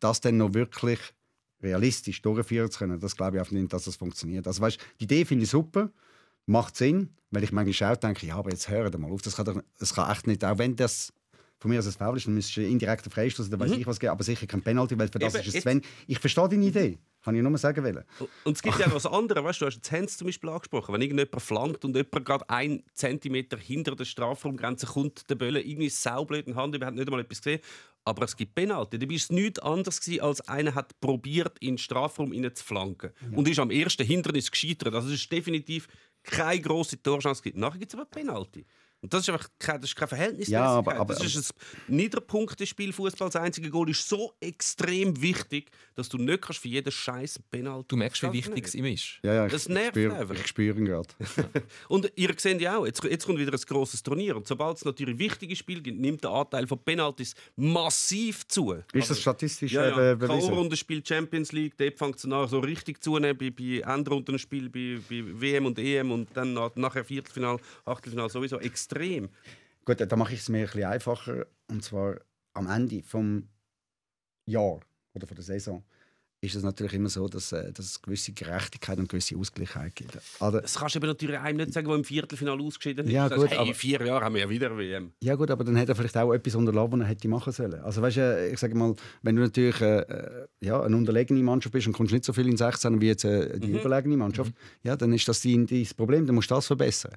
das dann noch wirklich realistisch durchführen zu können, das glaube ich auch nicht, dass das funktioniert. Also weißt, die Idee finde ich super, macht Sinn, weil ich manchmal auch denke, ja, aber jetzt hören wir mal auf, das kann, doch, das kann echt nicht, auch wenn das von mir aus ein Foul ist, dann müsstest du indirekten Freistoß oder weiß mhm. ich was geben, aber sicher kein Penalty, weil für das Eben, ist es Sven. Ich verstehe deine Idee. Kann ich nur sagen wollen. Und es gibt ja noch das andere, weißt du, hast jetzt Hens zum Beispiel angesprochen. Wenn irgendjemand flankt und jemand gerade einen Zentimeter hinter der Strafraumgrenze kommt, der Böller irgendwie saublöd in Hand, hat nicht einmal etwas gesehen. Aber es gibt Penalty. Du bist nichts anderes gewesen, als einer hat probiert, in den Strafraum zu flanken. Ja. Und ist am ersten Hindernis gescheitert. Also es ist definitiv keine grosse Torchance. Nachher gibt es aber Penalty. Und das ist einfach kein, das ist kein Verhältnis. Ja, aber, aber, das ist ein Niederpunktespiel. Fußball, das einzige Goal ist so extrem wichtig, dass du nicht kannst für jeden Scheiß Penalty. Du merkst, wie wichtig es ihm ist. Ja, ja, das nervt spür, einfach. Ich spüre ihn gerade. und ihr seht ja auch, jetzt, jetzt kommt wieder ein grosses Turnier. Und sobald es natürlich wichtige Spiel gibt, nimmt der Anteil von Penalties massiv zu. Ist also, das statistisch ja, äh, ja, K.O.-Rundenspiel Champions League, dort fängt es nach so richtig zu ne, bei, bei Endrundenspiel, bei, bei WM und EM und dann nachher Viertelfinal, Achtelfinal sowieso extrem extrem. Gut, da mache ich es mir ein bisschen einfacher. Und zwar am Ende vom Jahr oder von der Saison ist es natürlich immer so, dass, äh, dass es gewisse Gerechtigkeit und gewisse Ausgleichheit gibt. Aber das kannst du aber natürlich einem nicht sagen, der im Viertelfinale ausgeschieden ist. Ja, also, gut, sagst, hey, aber, vier Jahren haben wir ja wieder WM. Ja gut, aber dann hätte er vielleicht auch etwas unterlassen, was er hätte machen sollen. Also weißt du, äh, ich sage mal, wenn du natürlich äh, äh, ja, eine unterlegene Mannschaft bist und kommst nicht so viel in 16 wie jetzt äh, die mhm. überlegene Mannschaft, mhm. ja, dann ist das dein, dein Problem, dann musst du das verbessern.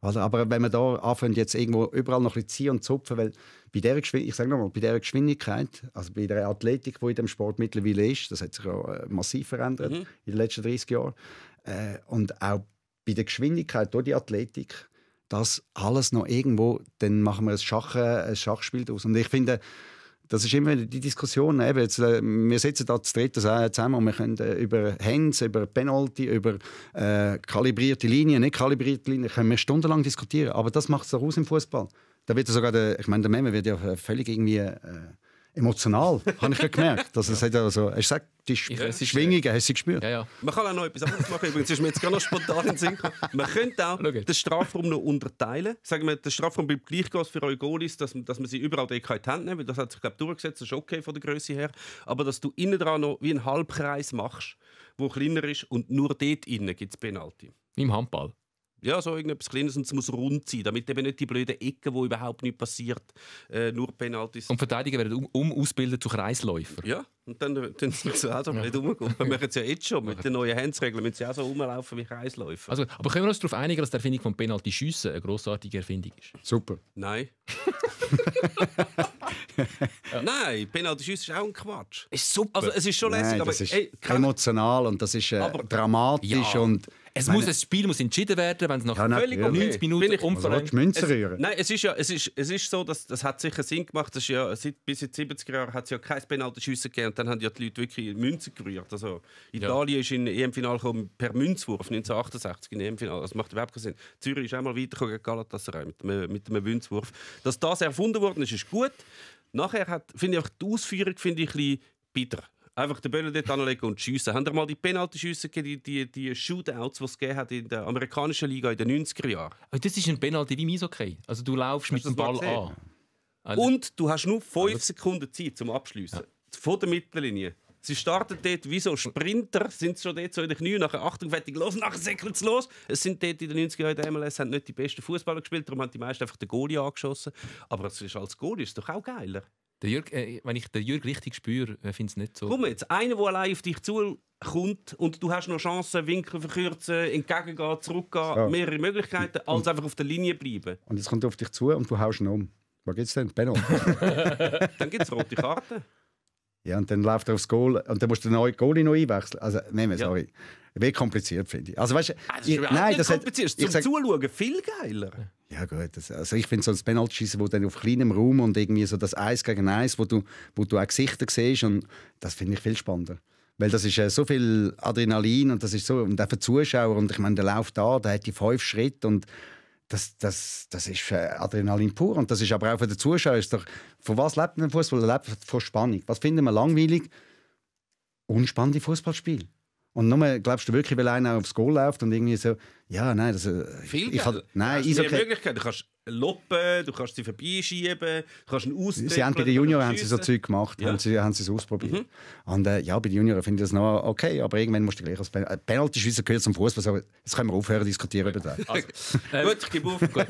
Also, aber wenn wir da anfangen, jetzt irgendwo überall noch ein bisschen ziehen und zupfen, weil bei dieser Geschwindigkeit, ich sage nochmal, bei dieser Geschwindigkeit, also bei der Athletik, die in dem Sport mittlerweile ist, das hat sich ja äh, massiv verändert mhm. in den letzten 30 Jahren, äh, und auch bei der Geschwindigkeit durch die Athletik, das alles noch irgendwo, dann machen wir ein, Schach, ein Schachspiel daraus. Und ich finde, das ist immer die Diskussion. Eben jetzt, äh, wir sitzen da zu dritt zusammen und wir können äh, über Hands, über Penalty, über äh, kalibrierte Linien, nicht kalibrierte Linien, können wir stundenlang diskutieren. Aber das macht es doch aus im Fußball. Da wird sogar der, ich meine, der Memme wird ja äh, völlig irgendwie äh, emotional, habe ich ja gemerkt. Also, es hat also, hast du die Sp ja, Schwingungen hast du gespürt? Ja, ja. Man kann auch noch etwas anderes machen, übrigens ist mir jetzt gar noch spontan in Sinn Man könnte auch den Strafraum noch unterteilen. Sagen wir, der Strafraum bleibt gleich groß für Eugolis, dass, dass man sie überall in die Hand weil das hat sich glaube durchgesetzt, das ist okay von der Größe her. Aber dass du innen dran noch wie einen Halbkreis machst, der kleiner ist und nur dort innen gibt es Penalty. Im Handball? ja, so irgendetwas Kleines und es muss rund sein, damit eben nicht die blöden Ecken, wo überhaupt nichts passiert, äh, nur Penalties. Und Verteidiger werden um, um ausbilden zu Kreisläufer. Ja, und dann können äh, sie so auch so ja. nicht umgehen. Wir machen es ja jetzt schon mit den neuen Handsregeln, müssen sie auch so rumlaufen wie Kreisläufer. Also, aber können wir uns darauf einigen, dass die Erfindung von Penalty schiessen eine grossartige Erfindung ist? Super. Nein. ja. Nein, Penalty schiessen ist auch ein Quatsch. Ist super. Also, es ist schon lässig, Nein, aber ey, emotional und das ist äh, dramatisch ja. und es meine, muss, das Spiel muss entschieden werden, wenn es nach ja, völlig ja. 90 Minuten ich, umverlangt. Münze rühren. Nein, es ist ja, es ist, es ist so, dass das hat sicher Sinn gemacht. Das ist ja, seit, bis in den 70er Jahren hat es ja kein Schüsse gegeben und dann haben ja die Leute wirklich Münzen gerührt. Also Italien ja. ist in EM-Final per Münzwurf 1968 in EM-Final. Das macht überhaupt keinen Sinn. Zürich ist einmal weitergekommen gegen Galatasaray mit, einem, mit einem Münzwurf. Dass das erfunden worden ist, ist gut. Nachher hat, finde ich, auch die Ausführung finde ich ein bisschen bitter. Einfach den Böllen dort anlegen und schiessen. Haben ihr mal die Penalty-Schüsse die, die, die Shootouts, die es gegeben hat in der amerikanischen Liga in den 90er Jahren? Oh, das ist ein Penalty wie im okay. Also du laufst mit dem Ball gesehen? an. Also, und du hast nur 5 also, Sekunden Zeit zum Abschliessen. Ja. Von der Mittellinie. Sie starten dort wie so Sprinter, sind schon dort so in den Knien, nachher Achtung, fertig, los, nachher säckelt es los. Es sind dort in den 90er Jahren der MLS haben nicht die besten Fußballer gespielt, darum haben die meisten einfach den Goalie angeschossen. Aber es ist als Goalie ist doch auch geiler. Der Jürg, äh, wenn ich den Jürg richtig spüre, äh, finde ich es nicht so. Komm jetzt, einer, der allein auf dich zukommt und du hast noch Chancen, Winkel verkürzen, entgegengehen, zurückgehen, so. mehrere Möglichkeiten, als und, einfach auf der Linie bleiben. Und jetzt kommt er auf dich zu und du haust ihn um. Was gibt's denn? Benno. dann gibt es rote Karten. Ja, und dann läuft er aufs Goal und dann musst du den neuen Goalie noch einwechseln. Also, nein, sorry. Ja. Wird kompliziert, finde ich. Also, weißt, also, ich, nein, das hat, Zum sag, Zuschauen viel geiler. Ja gut, das, also ich finde so ein Penalty-Schießen, wo dann auf kleinem Raum und irgendwie so das Eis gegen Eis, wo du, wo du auch Gesichter siehst, und das finde ich viel spannender. Weil das ist äh, so viel Adrenalin und das ist so, und auch für Zuschauer, und ich meine, der läuft da, der hat die fünf Schritte und das, das, das ist äh, Adrenalin pur. Und das ist aber auch für den Zuschauer. Ist doch, von was lebt ein Fußball? Er lebt von Spannung. Was finden wir langweilig? Unspannende Fußballspiele. Und nur, glaubst du wirklich, weil einer aufs Goal läuft und irgendwie so, ja, nein, das ist. Äh, Viel ich, kann, nein, du Möglichkeiten. Du kannst loppen, du kannst sie vorbeischieben, du kannst einen Ausdruck. Sie haben bei den Junioren haben sie so Zeug gemacht, ja. haben, sie, haben sie es ausprobiert. Mhm. Und äh, ja, bei den Junioren finde ich das noch okay, aber irgendwann musst du gleich als äh, Penalty schießen gehört zum Fußball. So, jetzt können wir aufhören diskutieren über das. Also, ähm, gut, ich gebe auf. Gut.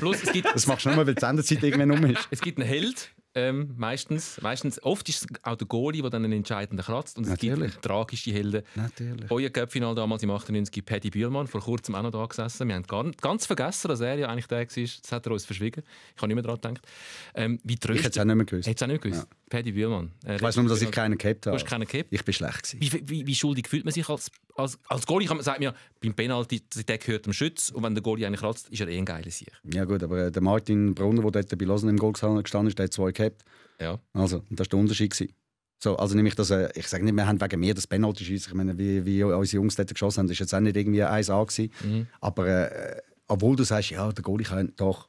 Plus, es gibt das machst du nur, weil die Sendezeit irgendwann um ist. Es gibt einen Held ähm, meistens, meistens. Oft ist es auch der Goalie, der dann einen entscheidenden kratzt. Und es gibt tragische Helden. Natürlich. Euer Cup-Final damals im 98, Paddy Bühlmann, vor kurzem auch noch da gesessen. Wir haben gar, ganz vergessen, dass er ja eigentlich der war. Das hat er uns verschwiegen. Ich habe nicht mehr daran gedacht. Ähm, wie tröstet, ich hätte es auch nicht mehr gewusst. Hätte es auch nicht gewusst. Ja. Paddy Bühlmann. Äh, ich weiß nur, dass ich keinen gehabt habe. Du hast keinen gehabt? Ich bin schlecht. Wie, wie, wie, schuldig fühlt man sich als, als, als Goalie? Kann man sagen, ja, beim Penalty, der gehört dem Schütz und wenn der Goalie eigentlich kratzt, ist er eh ein geiler Sieg. Ja gut, aber äh, der Martin Brunner, der dort bei Losen im Goal gestanden ist, der hat zwei gehabt. Ja. Also, das war der Unterschied. Gewesen. So, also nämlich, dass, äh, ich sage nicht, wir haben wegen mir das Penalty schießen. Ich meine, wie, wie unsere Jungs dort geschossen haben, ist jetzt auch nicht irgendwie 1A. Gewesen. Mhm. Aber äh, obwohl du sagst, ja, der Goalie kann doch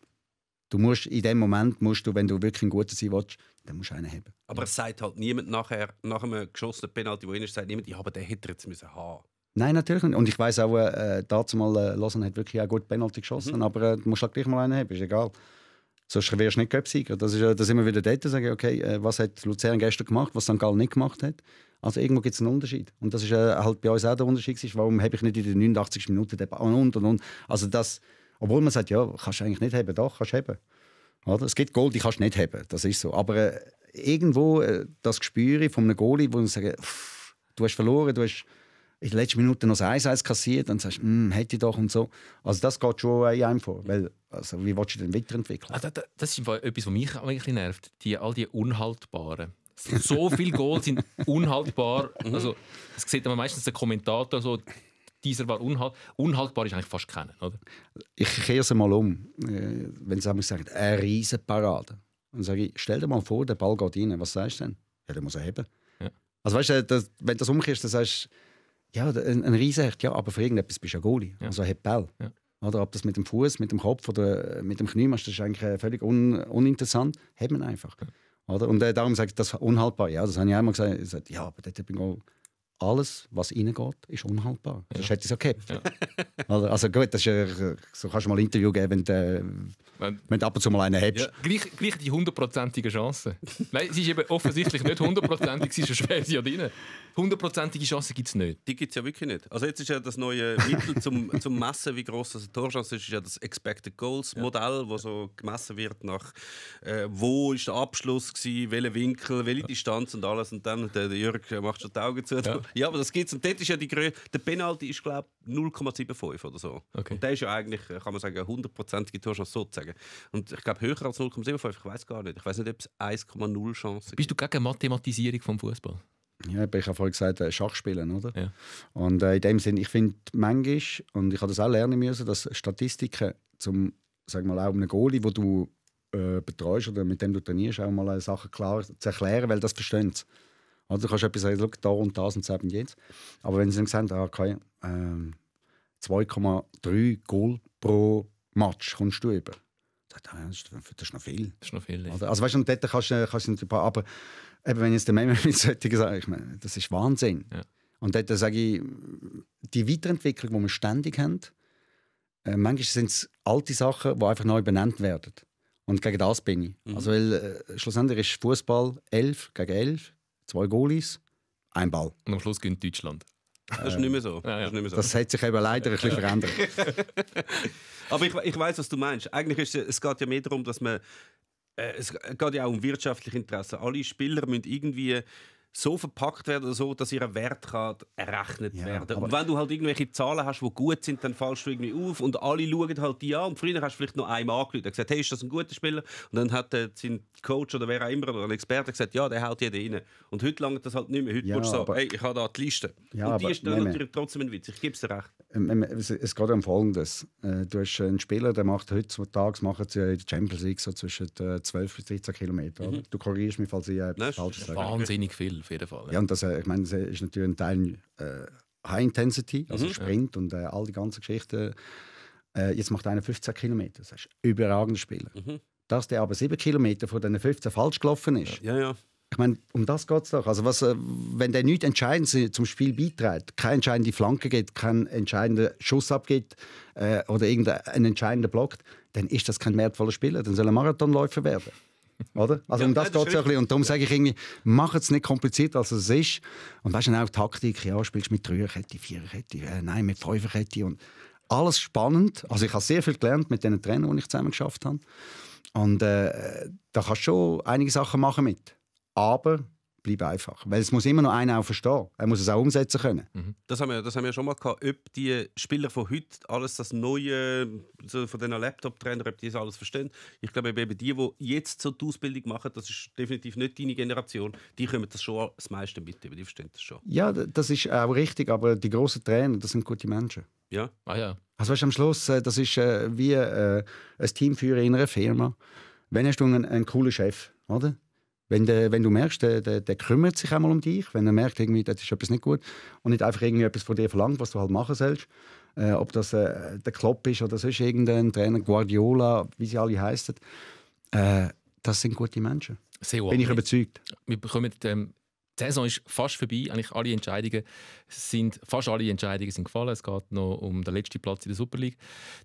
Du musst in dem Moment, musst du, wenn du wirklich ein guter sein willst, dann musst du einen haben. Aber es sagt halt niemand nachher, nach einem geschossenen Penalty, wo ist, sagt niemand, ich habe den Hitler er jetzt müssen haben Nein, natürlich nicht. Und ich weiß auch, äh, dazu mal, äh, Lausanne hat wirklich auch gut Penalty geschossen, mhm. aber äh, du musst halt gleich mal einen haben, ist egal. Sonst wirst du nicht Göpsieger. Das ist, da sind wir wieder dort sagen, okay, äh, was hat Luzern gestern gemacht, was St. Gallen nicht gemacht hat. Also irgendwo gibt es einen Unterschied. Und das ist äh, halt bei uns auch der Unterschied warum habe ich nicht in den 89. Minuten den und und und. Also das obwohl man sagt, ja, kannst du eigentlich nicht haben, doch, kannst du haben. Oder? Es gibt Gold, die kannst du nicht haben, das ist so. Aber äh, irgendwo äh, das Gespür von einem Goalie, wo man sagt, pff, du hast verloren, du hast in der letzten Minute noch das 1, -1 kassiert, dann sagst du, hm, hätte ich doch und so. Also das geht schon in einem vor, weil, also, wie willst du den weiterentwickeln? Ah, das, das ist etwas, was mich ein nervt, die, all die Unhaltbaren. So viele Goals sind unhaltbar. Mhm. Also, das sieht man meistens der Kommentator so, dieser war unhalt unhaltbar ist eigentlich fast kennen, oder? Ich kehre es mal um, äh, wenn sie sagen, eine riesen Parade. Dann sage ich, stell dir mal vor, der Ball geht rein. Was sagst du denn? Ja, der muss er heben. Ja. Also weißt du, das, wenn du das umkehrst, dann sagst du, ja, ein, ein Riesenhecht, ja, aber für irgendetwas bist du ein Goalie. Ja. Also hebt Ball. Ja. Oder ob das mit dem Fuß, mit dem Kopf oder äh, mit dem Knie machst, das ist eigentlich äh, völlig un, uninteressant. Hebt man einfach. Ja. Oder? Und äh, darum sagt das unhaltbar. Ja, das habe ich einmal gesagt. Ich sage, ja, aber dort bin ich alles, was reingeht, ist unhaltbar. Ja. Sonst hätte ich es gehabt. Ja. also gut, das ist, so kannst du mal ein Interview geben, wenn, äh, wenn, wenn du ab und zu mal einen hättest. Ja. Gleich, gleich die hundertprozentige Chance. Nein, es ist eben offensichtlich nicht hundertprozentig, sonst schwer sie ja drin. Hundertprozentige Chance gibt es nicht. Die gibt es ja wirklich nicht. Also jetzt ist ja das neue Mittel zum, zum Messen, wie groß das Torchance ist, ist ja das Expected Goals Modell, ja. wo so gemessen wird nach äh, wo ist der Abschluss gewesen, welcher Winkel, welche Distanz und alles. Und dann der Jörg macht schon die Augen zu. Ja. Ja, aber das gibt's. Und dort ist ja die Größe. Der Penalty ist, glaube ich, 0,75 oder so. Okay. Und der ist ja eigentlich, äh, kann man sagen, hundertprozentige Torschance sozusagen. Und ich glaube, höher als 0,75, ich weiß gar nicht. Ich weiß nicht, ob es 1,0 Chance gibt. Bist du gegen Mathematisierung vom Fußball? Ja, ich habe vorhin gesagt, äh, Schachspielen, oder? Ja. Und äh, in dem Sinn, ich finde manchmal, und ich habe das auch lernen müssen, dass Statistiken zum, sagen wir mal, auch einen Goalie, wo du äh, betreust oder mit dem du trainierst, auch mal äh, Sachen klar zu erklären, weil das verstehen sie. Oder also, du kannst etwas sagen, schau, da und das und das und jetzt. Aber wenn sie dann sehen, ah, okay, äh, 2,3 Goal pro Match kommst du über. Ah, das ist, noch viel. Das ist noch viel. Ja. Also, also weißt du, und dort kannst kannst du aber eben, wenn ich es dem Meme mit solchen sage, ich meine, das ist Wahnsinn. Ja. Und dort sage ich, die Weiterentwicklung, die wir ständig haben, äh, manchmal sind es alte Sachen, die einfach neu benannt werden. Und gegen das bin ich. Mhm. Also, weil, äh, schlussendlich ist Fußball 11 gegen 11, zwei Goalies, ein Ball. Und am Schluss gewinnt Deutschland. Das ist nicht mehr so. Ja, ja. Das, ist nicht mehr so. das hat sich eben leider ein bisschen verändert. Aber ich, ich weiß, was du meinst. Eigentlich ist es geht ja mehr darum, dass man äh, es geht ja auch um wirtschaftliche Interessen. Alle Spieler müssen irgendwie so verpackt werden, so, dass ihr Wert kann errechnet ja, werden Und wenn du halt irgendwelche Zahlen hast, die gut sind, dann fallst du irgendwie auf und alle schauen halt die an. Und früher hast du vielleicht noch einmal angerufen und gesagt, hey, ist das ein guter Spieler? Und dann hat äh, sein Coach oder wer auch immer oder ein Experte gesagt, ja, der hält jeden rein. Und heute langt das halt nicht mehr. Heute ja, musst du sagen, hey, ich habe da die Liste. Ja, und die ist dann natürlich trotzdem ein Witz. Ich gebe es dir recht. Ähm, ähm, es geht um Folgendes. Äh, du hast einen Spieler, der macht heutzutage machen sie in der Champions League so zwischen 12 äh, bis 16 Kilometer. Mhm. Du korrigierst mich, falls ich äh, etwas falsch sage. Wahnsinnig viel auf jeden Fall. Ja, und das, äh, ich meine, das ist natürlich ein Teil äh, High Intensity, also mhm, Sprint ja. und äh, all die ganzen Geschichten. Äh, jetzt macht einer 15 Kilometer, das ist ein überragender Spieler. Mhm. Dass der aber 7 Kilometer von diesen 15 falsch gelaufen ist. Ja, ja. Ich meine, um das geht es doch. Also was, äh, wenn der nichts entscheidend zum Spiel beiträgt, keine entscheidende Flanke geht, keinen entscheidenden Schuss abgibt äh, oder irgendeinen entscheidenden Block, dann ist das kein wertvoller Spieler. Dann soll er Marathonläufer werden. Oder? Also ja, um das, geht es ein bisschen. Und darum sage ich irgendwie, mach es nicht komplizierter, als es ist. Und weißt du, dann auch Taktik, ja, spielst du mit Dreierkette, Viererkette, äh, nein, mit Fünferkette und alles spannend. Also ich habe sehr viel gelernt mit den Trainern, die ich zusammen geschafft habe. Und äh, da kannst du schon einige Sachen machen mit. Aber bleib einfach. Weil es muss immer noch einer verstehen. Er muss es auch umsetzen können. Mhm. Das, haben wir, das haben wir schon mal gehabt, ob die Spieler von heute alles das Neue so von diesen laptop trainer ob die das alles verstehen. Ich glaube eben die, die jetzt so die Ausbildung machen, das ist definitiv nicht deine Generation, die können das schon das meiste mit, die verstehen das schon. Ja, das ist auch richtig, aber die grossen Trainer, das sind gute Menschen. Ja. Ah, ja. Also weißt, am Schluss, äh, das ist äh, wie äh, ein Teamführer in einer Firma. Wenn hast du einen, einen coolen Chef, oder? Wenn, de, wenn du merkst, der, der, der, kümmert sich einmal um dich, wenn er merkt, irgendwie, das ist etwas nicht gut und nicht einfach irgendwie etwas von dir verlangt, was du halt machen sollst, äh, ob das äh, der Klopp ist oder sonst irgendein Trainer, Guardiola, wie sie alle heißen, äh, das sind gute Menschen. Sehr Bin ich überzeugt. Wir bekommen ähm die Saison ist fast vorbei. Eigentlich alle Entscheidungen sind, fast alle Entscheidungen sind gefallen. Es geht noch um den letzten Platz in der Super League.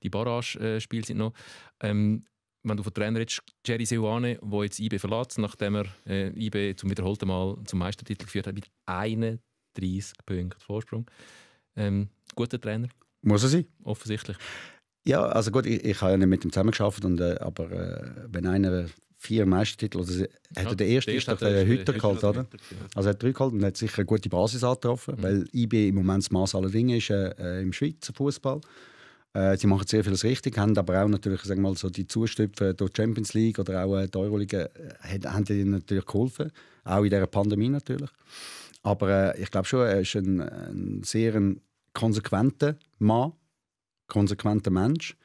Die Barrage-Spiele äh, sind noch. Ähm, wenn du von Trainer redest, Jerry Seuane, der jetzt IB verlässt, nachdem er äh, IB zum wiederholten Mal zum Meistertitel geführt hat, mit 31 Punkten Vorsprung. Ähm, guter Trainer. Muss er sein. Offensichtlich. Ja, also gut, ich, ich habe ja nicht mit ihm zusammengearbeitet, und, äh, aber äh, wenn einer vier Meistertitel, also ja, er den ersten, der ist doch der äh, Hütter geholt, oder? Hütter, ja. Also hat er geholt und hat sicher eine gute Basis angetroffen, mhm. weil IB im Moment das Maß aller Dinge ist äh, äh im Schweizer Fußball. Äh, sie machen sehr vieles richtig, haben aber auch natürlich sagen wir mal, so die Zustöpfe durch die Champions League oder auch äh, die Euroliga äh, haben ihnen natürlich geholfen, auch in dieser Pandemie natürlich. Aber äh, ich glaube schon, er ist ein, ein sehr ein konsequenter Mann, konsequenter Mensch,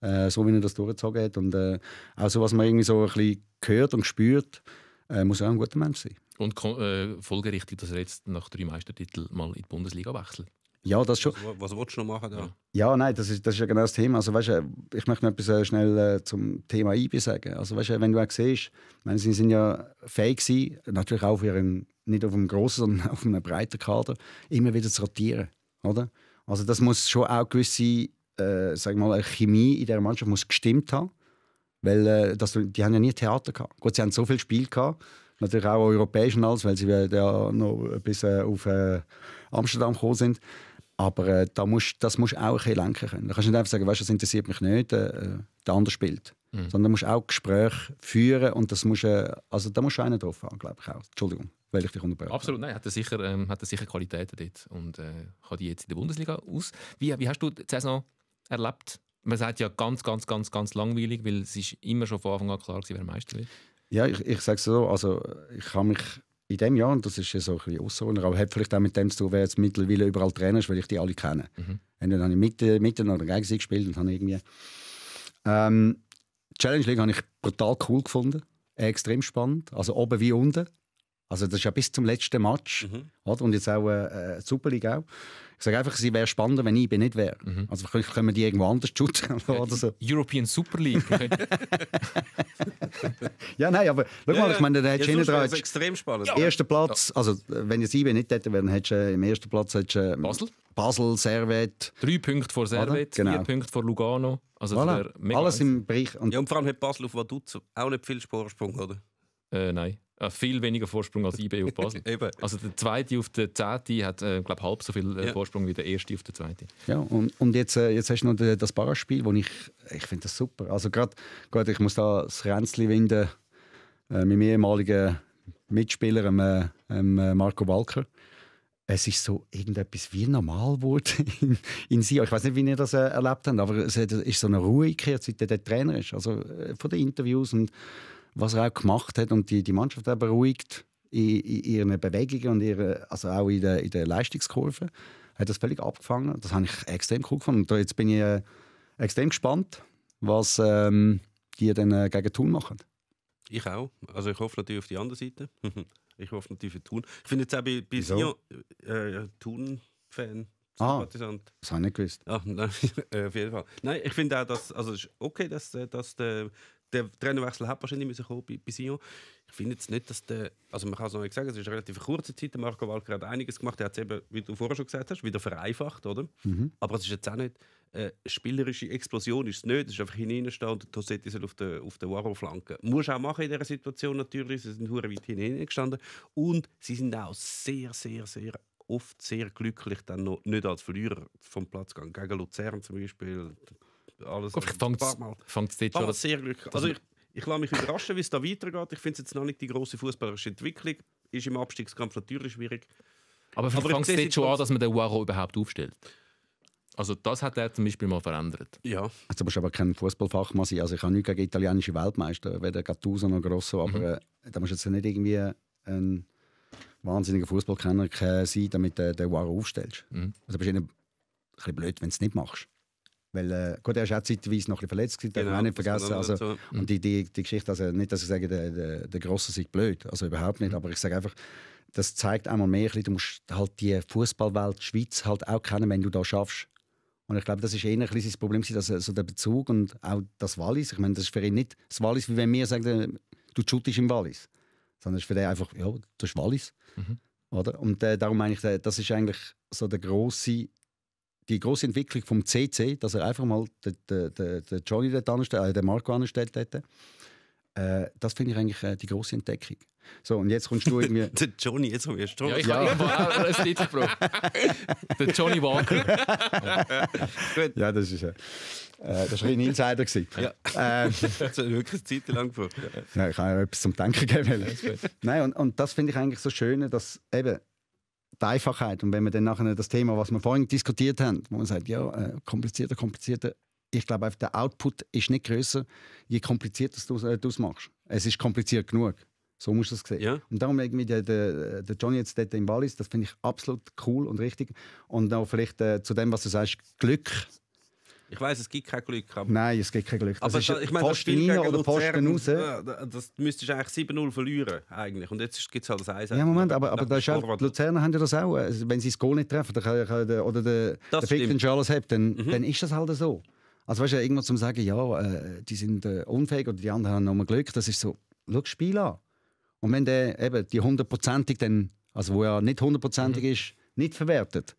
äh, so wie er das durchgezogen hat. Und auch so, was man irgendwie so ein bisschen hört und spürt, muss er auch ein guter Mensch sein. Und äh, folgerichtig, dass er jetzt nach drei Meistertiteln mal in die Bundesliga wechselt. Ja, das schon. Was, was willst du noch machen? Da? Ja, nein, das ist, das ist ja genau das Thema. Also, weißt, ich möchte noch etwas äh, schnell äh, zum Thema IB sagen. Also, weißt, wenn du auch siehst, meine, sie sind ja fähig gewesen, natürlich auch für einen, nicht auf einem grossen, sondern auf einem breiten Kader, immer wieder zu rotieren. Oder? Also das muss schon auch gewisse äh, sagen wir mal, Chemie in dieser Mannschaft muss gestimmt haben. Weil äh, das, die haben ja nie Theater gehabt. Gut, sie haben so viel Spiel gehabt. Natürlich auch europäisch und alles, weil sie ja noch bis äh, auf äh, Amsterdam gekommen sind. Aber äh, da musst, das musst du auch ein lenken können. Du kannst nicht einfach sagen, weißt, das interessiert mich nicht, äh, äh, der andere spielt. Mhm. Sondern du musst auch Gespräche führen und das musst, äh, also, da musst du einen drauf haben, glaube ich auch. Entschuldigung, weil ich dich unterbreche. Absolut, nein, hat er sicher, ähm, hat er sicher Qualitäten dort und äh, kann die jetzt in der Bundesliga aus. Wie, wie hast du die Saison erlebt? Man sagt ja ganz, ganz, ganz, ganz langweilig, weil es ist immer schon von Anfang an klar war, wer Meister wird. Ja, ich, ich sage es so, also ich habe mich in dem Jahr, und das ist ja so ein bisschen Ausholen, aber hat vielleicht auch mit dem zu tun, wer jetzt mittlerweile überall Trainer ist, weil ich die alle kenne. Mhm. Entweder habe ich mitten, mitten oder gegen sie gespielt und habe irgendwie... Ähm, Challenge League habe ich brutal cool gefunden, extrem spannend, also oben wie unten. Also das ist ja bis zum letzten Match. Mhm. Oder? Und jetzt auch äh, Super League auch. Ich sage einfach, es wäre spannender, wenn ich nicht wäre. Mhm. Also vielleicht können wir die irgendwo anders shooten oder so. European Super League. ja, nein, aber schau ja, mal, ich meine, da hättest du hinten extrem spannend. Ja. Erster Platz, ja. also wenn ihr IB nicht hätte, dann hättest du äh, im ersten Platz hättest, äh, Basel. Basel, Servet. Drei Punkte vor Servet, genau. vier Punkte vor Lugano. Also voilà. Alles im Bereich. Und, ja, und vor allem hat Basel auf Vaduz auch nicht viel Sporensprung, oder? Äh, nein. Äh, viel weniger Vorsprung als IB auf Basel. also der zweite auf der zehnte hat, äh, glaube halb so viel äh, Vorsprung ja. wie der erste auf der zweiten. Ja, und, und jetzt, äh, jetzt hast du noch das Paraspiel, wo ich, ich finde das super. Also gerade, ich muss da das Ränzli winden äh, mit meinem ehemaligen Mitspieler, dem, ähm, ähm, äh, Marco Walker es ist so irgendetwas wie normal wurde in, in sie. Ich weiß nicht, wie ihr das äh, erlebt habt, aber es ist so eine Ruhe gekehrt, seit der Trainer ist. Also äh, von den Interviews und was er auch gemacht hat und die, die Mannschaft auch beruhigt in, in ihren Bewegungen und ihre, also auch in der, in der Leistungskurve. Hat das völlig abgefangen. Das habe ich extrem cool gefunden. Und jetzt bin ich äh, extrem gespannt, was ähm, die dann äh, gegen Thun machen. Ich auch. Also ich hoffe natürlich auf die andere Seite. ich hoffe natürlich für Thun. Ich finde jetzt auch bei, bei Sion, äh, Thun-Fan Ah, das habe ich nicht gewusst. Ah, nein, auf jeden Fall. Nein, ich finde auch, dass, also es ist okay, dass, äh, dass der der Trainerwechsel hat wahrscheinlich müssen kommen bei, bei Sion. Ich finde jetzt nicht, dass der, also man kann es noch nicht sagen, es ist eine relativ kurze Zeit, der Marco Walker hat einiges gemacht, er hat es eben, wie du vorher schon gesagt hast, wieder vereinfacht, oder? Mhm. Aber es ist jetzt auch nicht, eine äh, spielerische Explosion ist es nicht, es ist einfach hineinstehen und Tosetti soll auf der, auf der Waro flanken. Muss auch machen in dieser Situation natürlich, sie sind sehr weit hineingestanden und sie sind auch sehr, sehr, sehr oft sehr glücklich dann noch nicht als Verlierer vom Platz gegangen. Gegen Luzern zum Beispiel, alles. Gut, fängt es jetzt ah, schon. sehr Glück. Also ich, ich lasse mich überraschen, wie es da weitergeht. Ich finde es jetzt noch nicht die große fußballerische Entwicklung. Ist im Abstiegskampf natürlich schwierig. Aber vielleicht fängt es jetzt schon an, dass man den Waro überhaupt aufstellt. Also das hat er zum Beispiel mal verändert. Ja. Also musst aber kein Fußballfachmann sein. Also ich habe nichts gegen italienische Weltmeister, weder Gattuso noch Grosso, aber mhm. äh, da musst du jetzt nicht irgendwie ein wahnsinniger Fußballkenner sein, damit du den Waro aufstellst. Mhm. Also bist du ein bisschen blöd, wenn du es nicht machst. Weil, äh, gut, er war auch zeitweise noch ein verletzt, gewesen, darf genau, man nicht vergessen. Also, und die, die, die Geschichte, also nicht, dass ich sage, der, der, der Grosse sei blöd, also überhaupt nicht, mhm. aber ich sage einfach, das zeigt einmal mehr, du musst halt die Fußballwelt Schweiz halt auch kennen, wenn du da schaffst. Und ich glaube, das ist eher ein bisschen das Problem, dass also der Bezug und auch das Wallis. Ich meine, das ist für ihn nicht das Wallis, wie wenn wir sagen, äh, du shootest im Wallis. Sondern es ist für ihn einfach, ja, du bist Wallis. Mhm. Oder? Und äh, darum meine ich, äh, das ist eigentlich so der große die große Entwicklung vom CC, dass er einfach mal den, den, den Johnny dort anstellt, äh, den Marco anstellt hat. Äh, das finde ich eigentlich äh, die große Entdeckung. So, und jetzt kommst du irgendwie. der Johnny, jetzt habe du. Strom. Ja, ich ja. habe auch ein Lied gebraucht. der Johnny Walker. ja. das ist, äh, äh das ist ein Insider. Ja. Ähm. das hat wirklich eine Zeit lang gebraucht. Ja. ich habe ja etwas zum Denken geben. Nein, und, und das finde ich eigentlich so schön, dass eben die Einfachheit. Und wenn wir dann nachher das Thema, was wir vorhin diskutiert haben, wo man sagt, ja, äh, komplizierter, komplizierter, ich glaube, der Output ist nicht größer, je komplizierter du es äh, machst. Es ist kompliziert genug. So musst du es sehen. Ja. Und darum irgendwie der, der, der Johnny jetzt dort im Wallis, das finde ich absolut cool und richtig. Und auch vielleicht äh, zu dem, was du sagst, Glück ich weiß, es gibt kein Glück. Aber Nein, es gibt kein Glück. Das aber ist da, ich meine, Posten rein oder Posten raus. Äh, das müsstest du eigentlich 7-0 verlieren. Eigentlich. Und jetzt gibt es halt das 1 Ja, Moment, aber, aber das ist auch, die Luzerner haben ja das auch. Äh, wenn sie das Goal nicht treffen der, oder der, der Pick den Charles hat, dann, mhm. dann ist das halt so. Also weißt du, irgendwann zum sagen, ja, äh, die sind äh, unfähig oder die anderen haben noch mal Glück, das ist so, schau das Spiel an. Und wenn der eben die hundertprozentig dann, also wo er nicht hundertprozentig mhm. ist, nicht verwertet,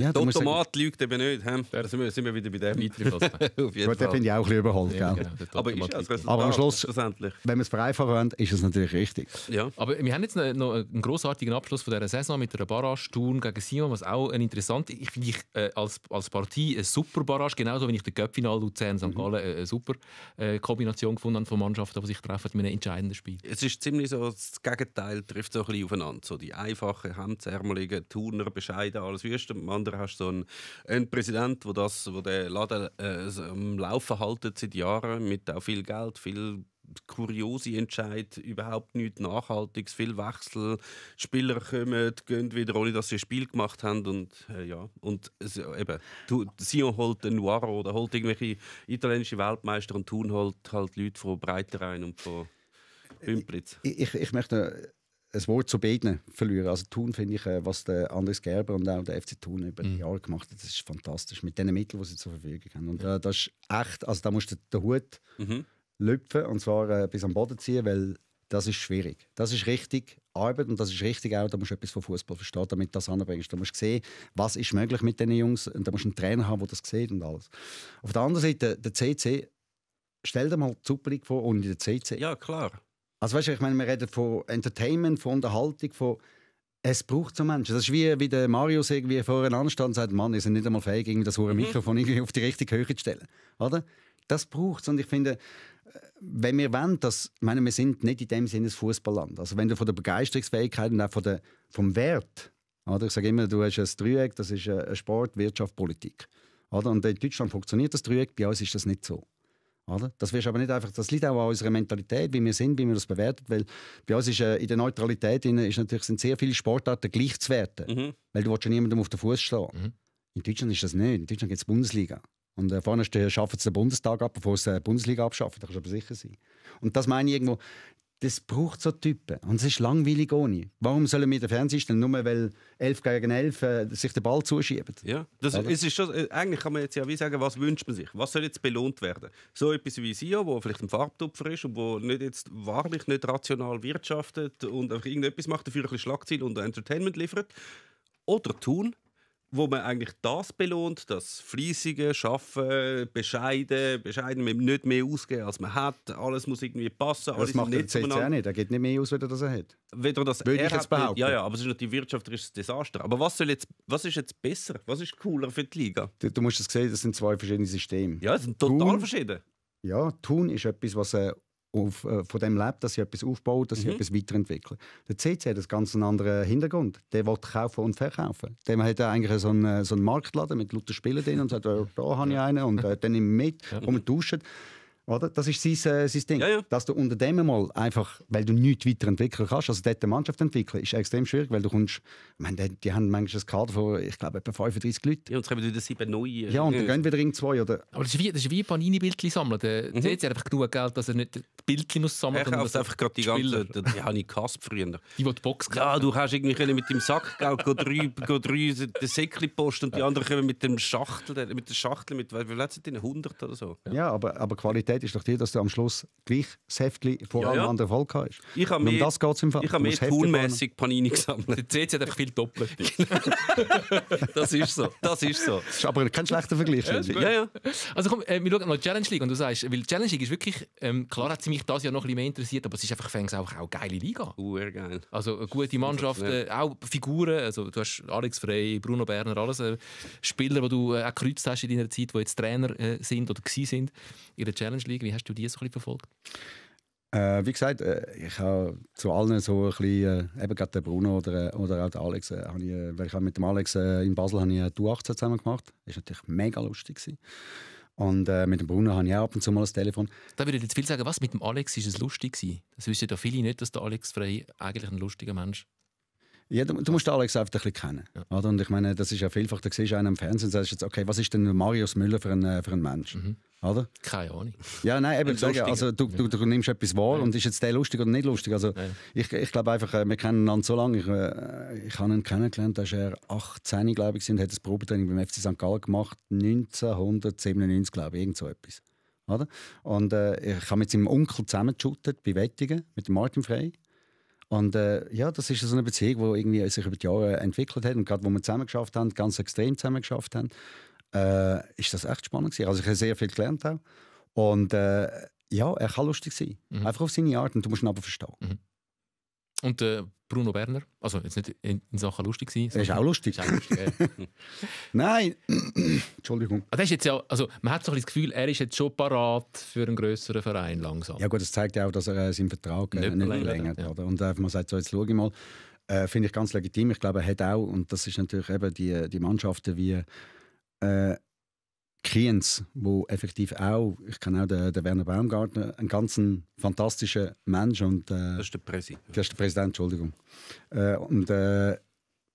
ja, der Automat lügt eben nicht. He? Da sind wir wieder bei dem. Auf jeden Gut, den finde ich auch ein bisschen überholt. Ja, genau, aber, ist aber am Schluss, wenn wir es vereinfachen wollen, ist es natürlich richtig. Ja. Aber wir haben jetzt noch einen grossartigen Abschluss von dieser Saison mit einer Barrage-Tour gegen Sion, was auch ein ist. ich finde ich äh, als, als Partie eine super Barrage, genauso wie ich den Göppfinal Luzern St. Mhm. Gallen äh, eine super äh, Kombination gefunden habe von Mannschaften, die sich treffen mit einem entscheidenden Spiel. Es ist ziemlich so, das Gegenteil trifft so ein bisschen aufeinander. So die einfachen, hemdsärmeligen Turner, bescheiden, alles wüste, Ländern hast du so einen, einen Präsident, wo das, wo der Laden äh, am Laufen haltet seit Jahren mit auch viel Geld, viel kuriose Entscheid, überhaupt nichts Nachhaltiges, viel Wechsel, Spieler kommen, gehen wieder, ohne dass sie ein Spiel gemacht haben und äh, ja, und äh, eben, du, Sion holt den Noiro oder holt irgendwelche italienische Weltmeister und Thun holt halt Leute von Breiterein und von äh, Bümplitz. Ich, ich, ich möchte ein Wort zu beiden verlieren. Also Thun finde ich, äh, was der Andres Gerber und auch der FC Thun über die mhm. Jahre gemacht hat, das ist fantastisch. Mit den Mitteln, die sie zur Verfügung haben. Und äh, das ist echt, also da musst du den Hut mhm. lüpfen und zwar äh, bis am Boden ziehen, weil das ist schwierig. Das ist richtig Arbeit und das ist richtig auch, da musst du etwas vom Fußball verstehen, damit du das anbringst. Da musst du sehen, was ist möglich mit diesen Jungs und da musst du einen Trainer haben, der das sieht und alles. Auf der anderen Seite, der CC, stell dir mal die Super League vor ohne den CC. Ja, klar. Also weißt du, ich meine, wir reden von Entertainment, von Unterhaltung, von es braucht so Menschen. Das ist wie, wie der Marius irgendwie vorher anstand und sagt, Mann, wir sind nicht einmal fähig, das hohe mhm. Mikrofon irgendwie auf die richtige Höhe zu stellen. Oder? Das braucht es. Und ich finde, äh, wenn wir wollen, dass, ich meine, wir sind nicht in dem Sinne ein Fußballland. Also wenn du von der Begeisterungsfähigkeit und auch von der, vom Wert, oder? ich sage immer, du hast ein Dreieck, das ist äh, Sport, Wirtschaft, Politik. Oder? Und in Deutschland funktioniert das Dreieck, bei uns ist das nicht so. Oder? Das, wirst aber nicht einfach, das liegt auch an unserer Mentalität, wie wir sind, wie wir das bewerten. Weil bei uns ist äh, in der Neutralität in, ist natürlich, sind sehr viele Sportarten gleich zu werten. Mhm. Weil du willst ja niemandem auf den Fuß schlagen. Mhm. In Deutschland ist das nicht. In Deutschland gibt es Bundesliga. Und äh, vorne schaffen sie den Bundestag ab, bevor sie die Bundesliga abschaffen. Da kannst du aber sicher sein. Und das meine ich irgendwo, das braucht so Typen. Und es ist langweilig ohne. Warum sollen wir den Fernseher stellen? Nur weil 11 gegen 11 äh, sich den Ball zuschieben. Ja, das, Oder? ist schon, äh, eigentlich kann man jetzt ja wie sagen, was wünscht man sich? Was soll jetzt belohnt werden? So etwas wie Sia, wo vielleicht ein Farbtupfer ist und wo nicht jetzt wahrlich nicht rational wirtschaftet und einfach irgendetwas macht, dafür ein bisschen Schlagziel und Entertainment liefert. Oder tun, wo man eigentlich das belohnt, das Fleissige, Schaffen, Bescheiden, Bescheiden, nicht mehr ausgeben, als man hat, alles muss irgendwie passen. Das macht der CC auch nicht, er geht nicht mehr aus, wenn er das hat. Weder das Würde ich jetzt behaupten. Ja, ja, aber es ist natürlich wirtschaftliches Desaster. Aber was, soll jetzt, was ist jetzt besser? Was ist cooler für die Liga? Du, du musst es sehen, das sind zwei verschiedene Systeme. Ja, es sind total Thun, verschieden. Ja, Tun ist etwas, was eine äh, auf, äh, von dem lebt, dass sie etwas aufbaut, dass sie mhm. etwas weiterentwickelt. Der CC hat einen ganz anderen Hintergrund. Der will kaufen und verkaufen. Der hat eigentlich so einen, äh, so einen Marktladen mit lauter Spielen drin und sagt, äh, da habe ich einen und äh, dann nehme ich mit, ja. und tauscht. Oder? Das ist sein, äh, sein Ding. Ja, ja. Dass du unter dem mal einfach, weil du nichts weiterentwickeln kannst, also dort eine Mannschaft entwickeln, ist extrem schwierig, weil du kommst, ich meine, die, die haben manchmal ein Kader von, ich glaube, etwa 35 Leuten. Ja, und jetzt kommen wieder sieben neue. Ja, und dann gehen wieder in zwei, oder? Aber das ist wie, das ist wie Panini-Bildchen sammeln. Der mhm. CC hat einfach genug Geld, dass er nicht Bildchen muss sammeln muss. Ich kaufe einfach gerade die ganzen, die, die habe ich gehasst früher. Die, die die Box kaufen. Ja, du hast irgendwie mit dem Sack go drüben, go drei den Säckchen posten und die anderen kommen mit dem Schachtel, mit der Schachtel, mit, wie viel hat es denn, 100 oder so? Ja, aber, aber Qualität Entscheid ist doch die, dass du am Schluss gleich das Heftchen vor allem ja, an der Erfolg hast. Ich habe mehr, um das geht's im Fall. mehr tunmässig Panini gesammelt. Die hat einfach viel doppelt. Genau. das ist so. Das ist so. Das ist aber kein schlechter Vergleich. ja, ja. Also komm, äh, wir schauen mal die Challenge League und du sagst, weil die Challenge League ist wirklich, ähm, klar hat sie mich das ja noch ein mehr interessiert, aber es ist einfach fängs auch, eine geile Liga. Urgeil. Also eine äh, gute Mannschaften, ja. auch Figuren, also du hast Alex Frey, Bruno Berner, alles äh, Spieler, die du äh, auch gekreuzt hast in deiner Zeit, die jetzt Trainer äh, sind oder gewesen sind in der Challenge League fliegen? Wie hast du die so ein bisschen verfolgt? Äh, wie gesagt, äh, ich habe zu allen so ein bisschen, äh, eben gerade den Bruno oder, äh, oder auch den Alex, äh, ich, äh, weil ich mit dem Alex äh, in Basel habe ich eine Du-18 zusammen gemacht. Das war natürlich mega lustig. Gewesen. Und äh, mit dem Bruno habe ich auch ab und zu mal das Telefon. Da würde ich jetzt viel sagen, was mit dem Alex ist es lustig gewesen? Das wissen ja viele nicht, dass der Alex Frey eigentlich ein lustiger Mensch ist. Ja, du, du musst Alex einfach ein bisschen kennen. Ja. Oder? Und ich meine, das ist ja vielfach, da siehst du einen im Fernsehen und sagst jetzt, okay, was ist denn Marius Müller für ein, äh, für ein Mensch? Mhm. Oder? Keine Ahnung. Ja, nein, eben, sage, also du, du, du, nimmst etwas wahr ja. und ist jetzt der lustig oder nicht lustig? Also ja. ich, ich glaube einfach, äh, wir kennen ihn so lange. Ich, äh, ich habe ihn kennengelernt, da war er 18, glaube ich, und hat das Probetraining beim FC St. Gallen gemacht, 1997, glaube ich, irgend so etwas. Oder? Und äh, ich habe mit seinem Onkel zusammengeschaut, bei Wettigen, mit Martin Frey. Und äh, ja, das ist so eine Beziehung, die irgendwie sich über die Jahre entwickelt hat und gerade, wo wir zusammen geschafft haben, ganz extrem zusammen geschafft haben, äh, ist das echt spannend gewesen. Also ich habe sehr viel gelernt auch. Und äh, ja, er kann lustig sein, mhm. einfach auf seine Art und du musst ihn aber verstehen. Mhm. Und äh, Bruno Berner, also jetzt nicht in, in Sachen lustig sein. Das ist auch lustig. Ist auch lustig ja. Nein, Entschuldigung. Also, ist jetzt ja, also man hat so ein das Gefühl, er ist jetzt schon parat für einen größeren Verein langsam. Ja gut, das zeigt ja auch, dass er äh, seinen Vertrag äh, nicht, nicht verlängert. Ja. Und einfach äh, man sagt so, jetzt schaue ich mal. Äh, Finde ich ganz legitim. Ich glaube, er hat auch, und das ist natürlich eben die, die Mannschaften wie... Äh, Clients, wo effektiv auch, ich kenne auch den, den, Werner Baumgartner, einen ganz fantastischen Mensch. Und, äh, das ist der Präsident. Das ist der Präsident, Entschuldigung. Äh, und äh,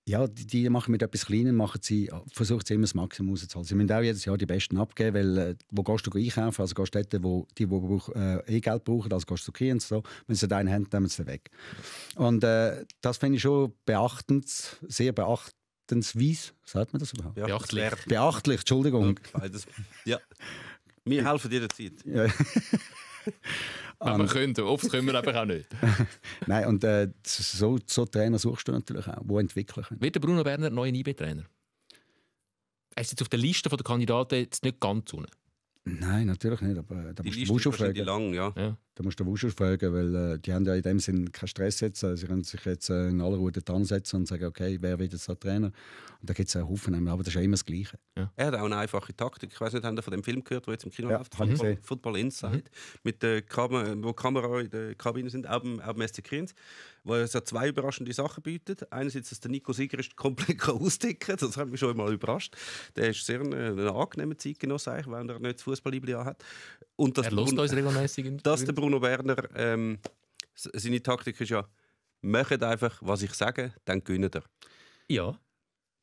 ja, die, die, machen mit etwas Kleinem, machen sie, versuchen sie immer das Maximum rauszuholen. Sie müssen auch jedes Jahr die Besten abgeben, weil äh, wo gehst du einkaufen? Also gehst du dort, wo die, die äh, E-Geld eh brauchen, also gehst du zu Clients. So. Wenn sie deinen haben, nehmen sie weg. Und äh, das finde ich schon beachtend, sehr beachtend beachtensweise, sagt man das überhaupt? Beachtlich. Beachtlich, Entschuldigung. Ja. Wir helfen dir der Zeit. Ja. Wenn wir können, oft können wir aber auch nicht. Nein, und äh, so, so, Trainer suchst du natürlich auch, die entwickeln können. Wird der Bruno Berner neuer IB-Trainer? Er ist jetzt auf der Liste der Kandidaten jetzt nicht ganz unten. Nein, natürlich nicht, aber äh, da die musst Liste du ist lang, ja. ja. Da musst du den Wuschel fragen, weil äh, die haben ja in dem Sinn keinen Stress jetzt. Also sie können sich jetzt äh, in aller Ruhe dran setzen und sagen, okay, wer wird jetzt der Trainer? Und da gibt es einen Haufen, aber das ist ja immer das Gleiche. Ja. Er hat auch eine einfache Taktik. Ich weiß nicht, haben Sie von dem Film gehört, der jetzt im Kino ja, läuft? Football, Football Inside. Mhm. Mit der Kam wo Kamera in der Kabine sind, auch dem, ab dem SC Kriens, wo er so zwei überraschende Sachen bietet. Einerseits, dass der Nico Sigrist komplett austicken kann. Das hat mich schon einmal überrascht. Der ist sehr ein, ein angenehmer Zeitgenosse, wenn er nicht das Fußball hat. Und dass er lässt uns regelmäßig. Dass der Bruno Werner, ähm, seine Taktik ist ja, macht einfach, was ich sage, dann gewinnt er. Ja.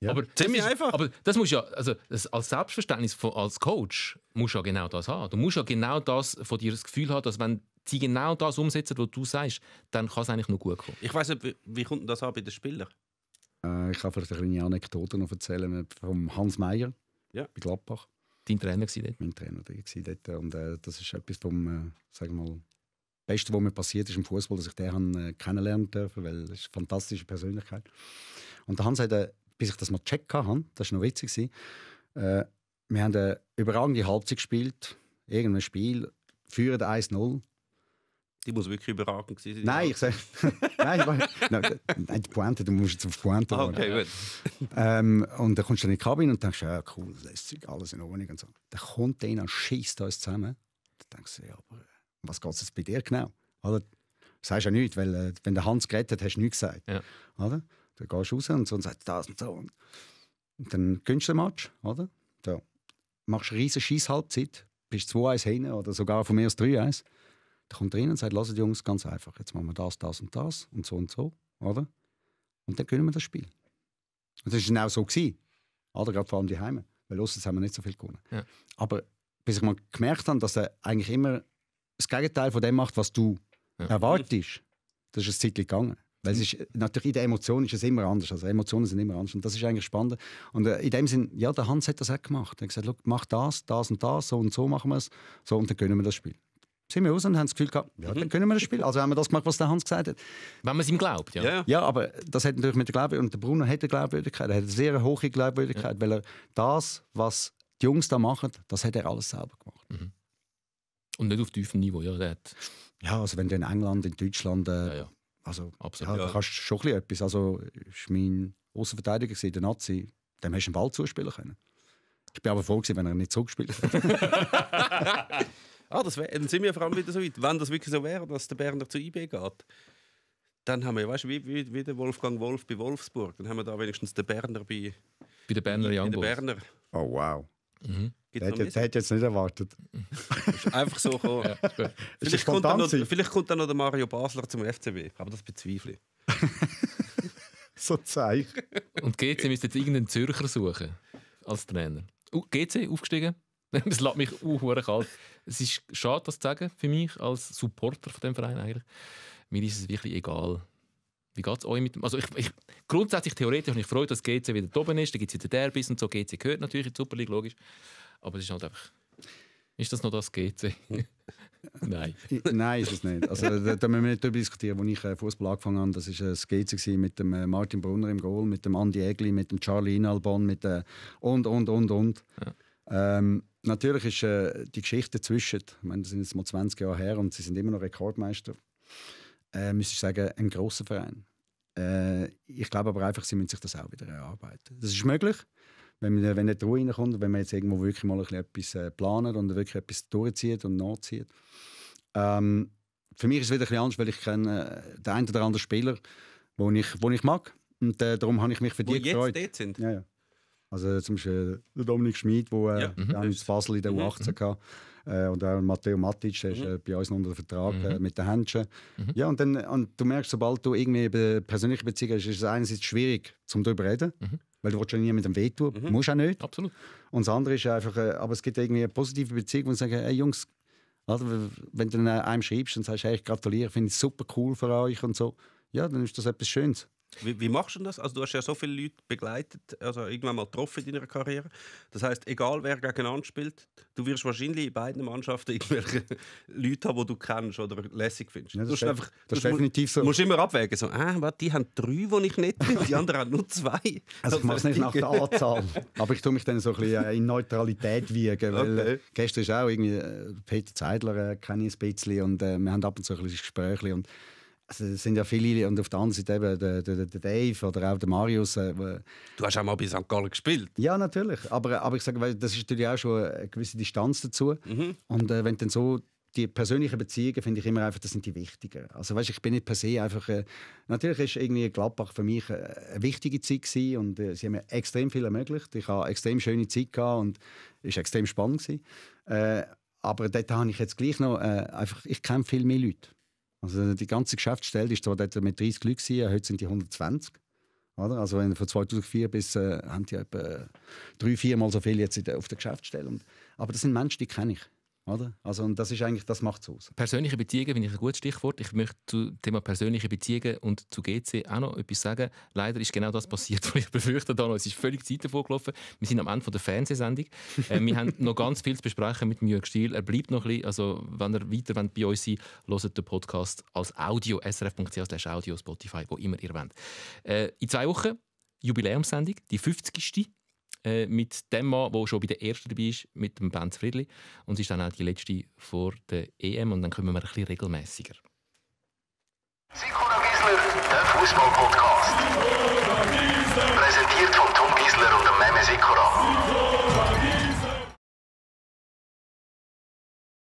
ja. Aber Ziemlich ist, einfach. Aber das muss ja, also das, als Selbstverständnis von, als Coach musst du ja genau das haben. Du musst ja genau das von dir das Gefühl haben, dass wenn sie genau das umsetzen, was du sagst, dann kann es eigentlich nur gut kommen. Ich weiß nicht, wie, wie kommt das an bei den Spielern? Äh, ich kann vielleicht eine kleine Anekdote noch erzählen äh, von Hans Meyer ja. bei Gladbach. Dein Trainer war dort? Mein Trainer war dort. Und äh, das ist etwas vom, äh, sagen wir mal, Beste, was mir passiert ist im Fußball, dass ich den äh, kennenlernen durfte, weil es eine fantastische Persönlichkeit. Und der Hans hat, äh, bis ich das mal gecheckt habe, das war noch witzig, äh, wir haben eine äh, überragende Halbzeit gespielt, irgendein Spiel, führen 1-0. Die muss wirklich überragend sein. Nein, ich sag, nein, nein, nein, die Pointe, du musst jetzt auf die Pointe ah, Okay, gut. Ähm, und dann kommst du in die Kabine und denkst, ja, cool, lässt sich alles in Ordnung und so. Dann kommt einer und schießt uns zusammen. Dann denkst du, ja, aber was geht es bei dir genau? Oder? Du sagst ja nichts, weil äh, wenn der Hans gerettet hat, hast du nichts gesagt. Ja. Oder? Dann gehst du raus und so und sagst das und so. Und dann gönnst du den Match, oder? So. Machst eine riesige Scheiss-Halbzeit, bist 2-1 hin oder sogar von mir aus 3-1. Dann kommt rein und sagt, lasst Jungs, ganz einfach, jetzt machen wir das, das und das und so und so, oder? Und dann gewinnen wir das Spiel. Und das war genau so. Gewesen, oder? Gerade vor allem die Heime. Weil los, jetzt haben wir nicht so viel gewonnen. Ja. Aber bis ich mal gemerkt habe, dass er eigentlich immer das Gegenteil von dem macht, was du ja. erwartest, das ist ein Zeit gegangen. Weil es ist, äh, natürlich in der Emotion ist es immer anders. Also Emotionen sind immer anders. Und das ist eigentlich spannend. Und äh, in dem Sinn, ja, der Hans hat das auch gemacht. Er hat gesagt, mach das, das und das, so und so machen wir es. So, und dann können wir das Spiel. Sind wir raus und haben das Gefühl gehabt, ja, mhm. dann können wir das Spiel. Also haben wir das gemacht, was der Hans gesagt hat. Wenn man es ihm glaubt, ja. ja. Ja, aber das hat natürlich mit der Glaubwürdigkeit, und der Bruno hat eine Glaubwürdigkeit, er hat eine sehr hohe Glaubwürdigkeit, ja. weil er das, was die Jungs da machen, das hat er alles selber gemacht. Mhm. Und nicht auf tiefem Niveau. Ja, dort. ja also wenn du in England, in Deutschland. Äh, ja, ja. Also, Absolut, ja, da kannst du schon etwas. Also, ich mein Außenverteidiger, der Nazi, dem hast du den Ball zuspielen können. Ich bin aber froh, wenn er nicht zugespielt hat. ah, das wär, dann sind wir vor allem wieder so weit. Wenn das wirklich so wäre, dass der Berner zu IB geht, dann haben wir, weißt du, wie, wie, wie, der Wolfgang Wolf bei Wolfsburg, dann haben wir da wenigstens den Berner bei. Bei den Berner Young Boys. Oh, wow. Mhm. Hätte ich jetzt nicht erwartet. Ist einfach so gekommen. ja, vielleicht, kommt noch, vielleicht, kommt dann noch der Mario Basler zum FCB, aber das bezweifle ich. so Zeichen. Und GC müsste jetzt irgendeinen Zürcher suchen als Trainer. Uh, GC aufgestiegen. Das lässt mich uh, kalt. Es ist schade, das zu sagen, für mich als Supporter von dem Verein eigentlich. Mir ist es wirklich egal wie geht es euch mit dem? Also ich, ich, grundsätzlich theoretisch habe ich Freude, dass GC wieder oben ist. Da gibt es wieder Derbys und so. GC gehört natürlich in die Super League, logisch. Aber es ist halt einfach... Ist das noch das GC? Nein. Nein, ist es nicht. Also, da, da müssen wir nicht darüber diskutieren. Als ich äh, Fußball angefangen habe, das war äh, das GC mit dem äh, Martin Brunner im Goal, mit dem Andy Egli, mit dem Charlie Inalbon mit, äh, und, und, und, und. Ja. Ähm, natürlich ist äh, die Geschichte dazwischen, ich meine, das sind jetzt mal 20 Jahre her und sie sind immer noch Rekordmeister äh, müsste ich sagen, ein großer Verein. Äh, ich glaube aber einfach, sie müssen sich das auch wieder erarbeiten. Das ist möglich, wenn, man, wenn nicht Ruhe reinkommt, wenn man jetzt irgendwo wirklich mal ein bisschen etwas äh, planen und wirklich etwas durchzieht und nachzieht. Ähm, für mich ist es wieder ein bisschen anders, weil ich kenne äh, den einen oder anderen Spieler, den ich, den ich mag. Und äh, darum habe ich mich für die gefreut. jetzt dort sind? Ja, ja. Also zum Beispiel Dominik Schmid, äh, der ja. mhm. in Basel in der U18 mhm. mhm. hatte. Äh, und auch Matteo Matic, der mhm. ist äh, bei uns unter Vertrag mhm. äh, mit den Händchen. Mhm. Ja, und, dann, und du merkst, sobald du irgendwie eine persönliche Beziehung hast, ist es einerseits schwierig, zum darüber reden, mhm. weil du willst ja niemandem wehtun, mhm. musst auch nicht. Absolut. Und das andere ist einfach, äh, aber es gibt irgendwie eine positive Beziehung, wo du sagst, hey Jungs, also, wenn du einem schreibst und sagst, hey, ich gratuliere, finde es super cool für euch und so, ja, dann ist das etwas Schönes. Wie, wie, machst du das? Also du hast ja so viele Leute begleitet, also irgendwann mal getroffen in deiner Karriere. Das heißt, egal wer gegeneinander spielt, du wirst wahrscheinlich in beiden Mannschaften irgendwelche Leute haben, die du kennst oder lässig findest. Ja, das du einfach, das du definitiv musst, so. musst immer abwägen. So, ah, warte, die haben drei, die ich nicht bin, die anderen haben nur zwei. Also ich mache es nicht nach der also, Anzahl, aber ich tue mich dann so ein bisschen äh, in Neutralität wiegen, weil okay. Äh, gestern ist auch irgendwie Peter Zeidler äh, kenne ich ein bisschen und äh, wir haben ab und zu ein bisschen Gespräche und also es sind ja viele und auf der anderen Seite eben der, der, der Dave oder auch der Marius. Äh, du hast auch mal bei St. Gallen gespielt. Ja, natürlich. Aber, aber ich sage, das ist natürlich auch schon eine gewisse Distanz dazu. Mhm. Und äh, wenn dann so die persönlichen Beziehungen finde ich immer einfach, das sind die wichtigen. Also weißt, ich bin nicht per se einfach. Äh, natürlich ist irgendwie Gladbach für mich äh, eine wichtige Zeit gewesen und äh, sie haben mir extrem viel ermöglicht. Ich habe extrem schöne Zeit gehabt und war extrem spannend Äh, aber dort habe ich jetzt gleich noch äh, einfach, ich kenne viel mehr Leute. Also die ganze Geschäftsstelle ist zwar dort mit 30 Leuten, gewesen, heute sind die 120. Oder? Also wenn von 2004 bis äh, haben die etwa drei, viermal so viel jetzt auf der Geschäftsstelle. Und, aber das sind Menschen, die kenne ich. Oder? Also, und das ist eigentlich, das macht es aus. Persönliche Beziehungen finde ich ein gutes Stichwort. Ich möchte zum Thema persönliche Beziehungen und zu GC auch noch etwas sagen. Leider ist genau das passiert, was ich befürchtet habe. Es ist völlig Zeit gelaufen. Wir sind am Ende der Fernsehsendung. Äh, wir haben noch ganz viel zu besprechen mit Jörg Stiel. Er bleibt noch ein bisschen, also wenn ihr weiter bei uns sein hört den Podcast als Audio, srf.ch Audio, Spotify, wo immer ihr wollt. Äh, in zwei Wochen Jubiläumsendung, die 50. Äh, mit dem Mann, der schon bei der ersten dabei ist, mit dem Benz Friedli. Und sie ist dann auch die letzte vor der EM und dann kommen wir ein bisschen regelmässiger. Sikora Gisler, der Fußball-Podcast. Präsentiert von Tom Gisler und dem Meme Sikora.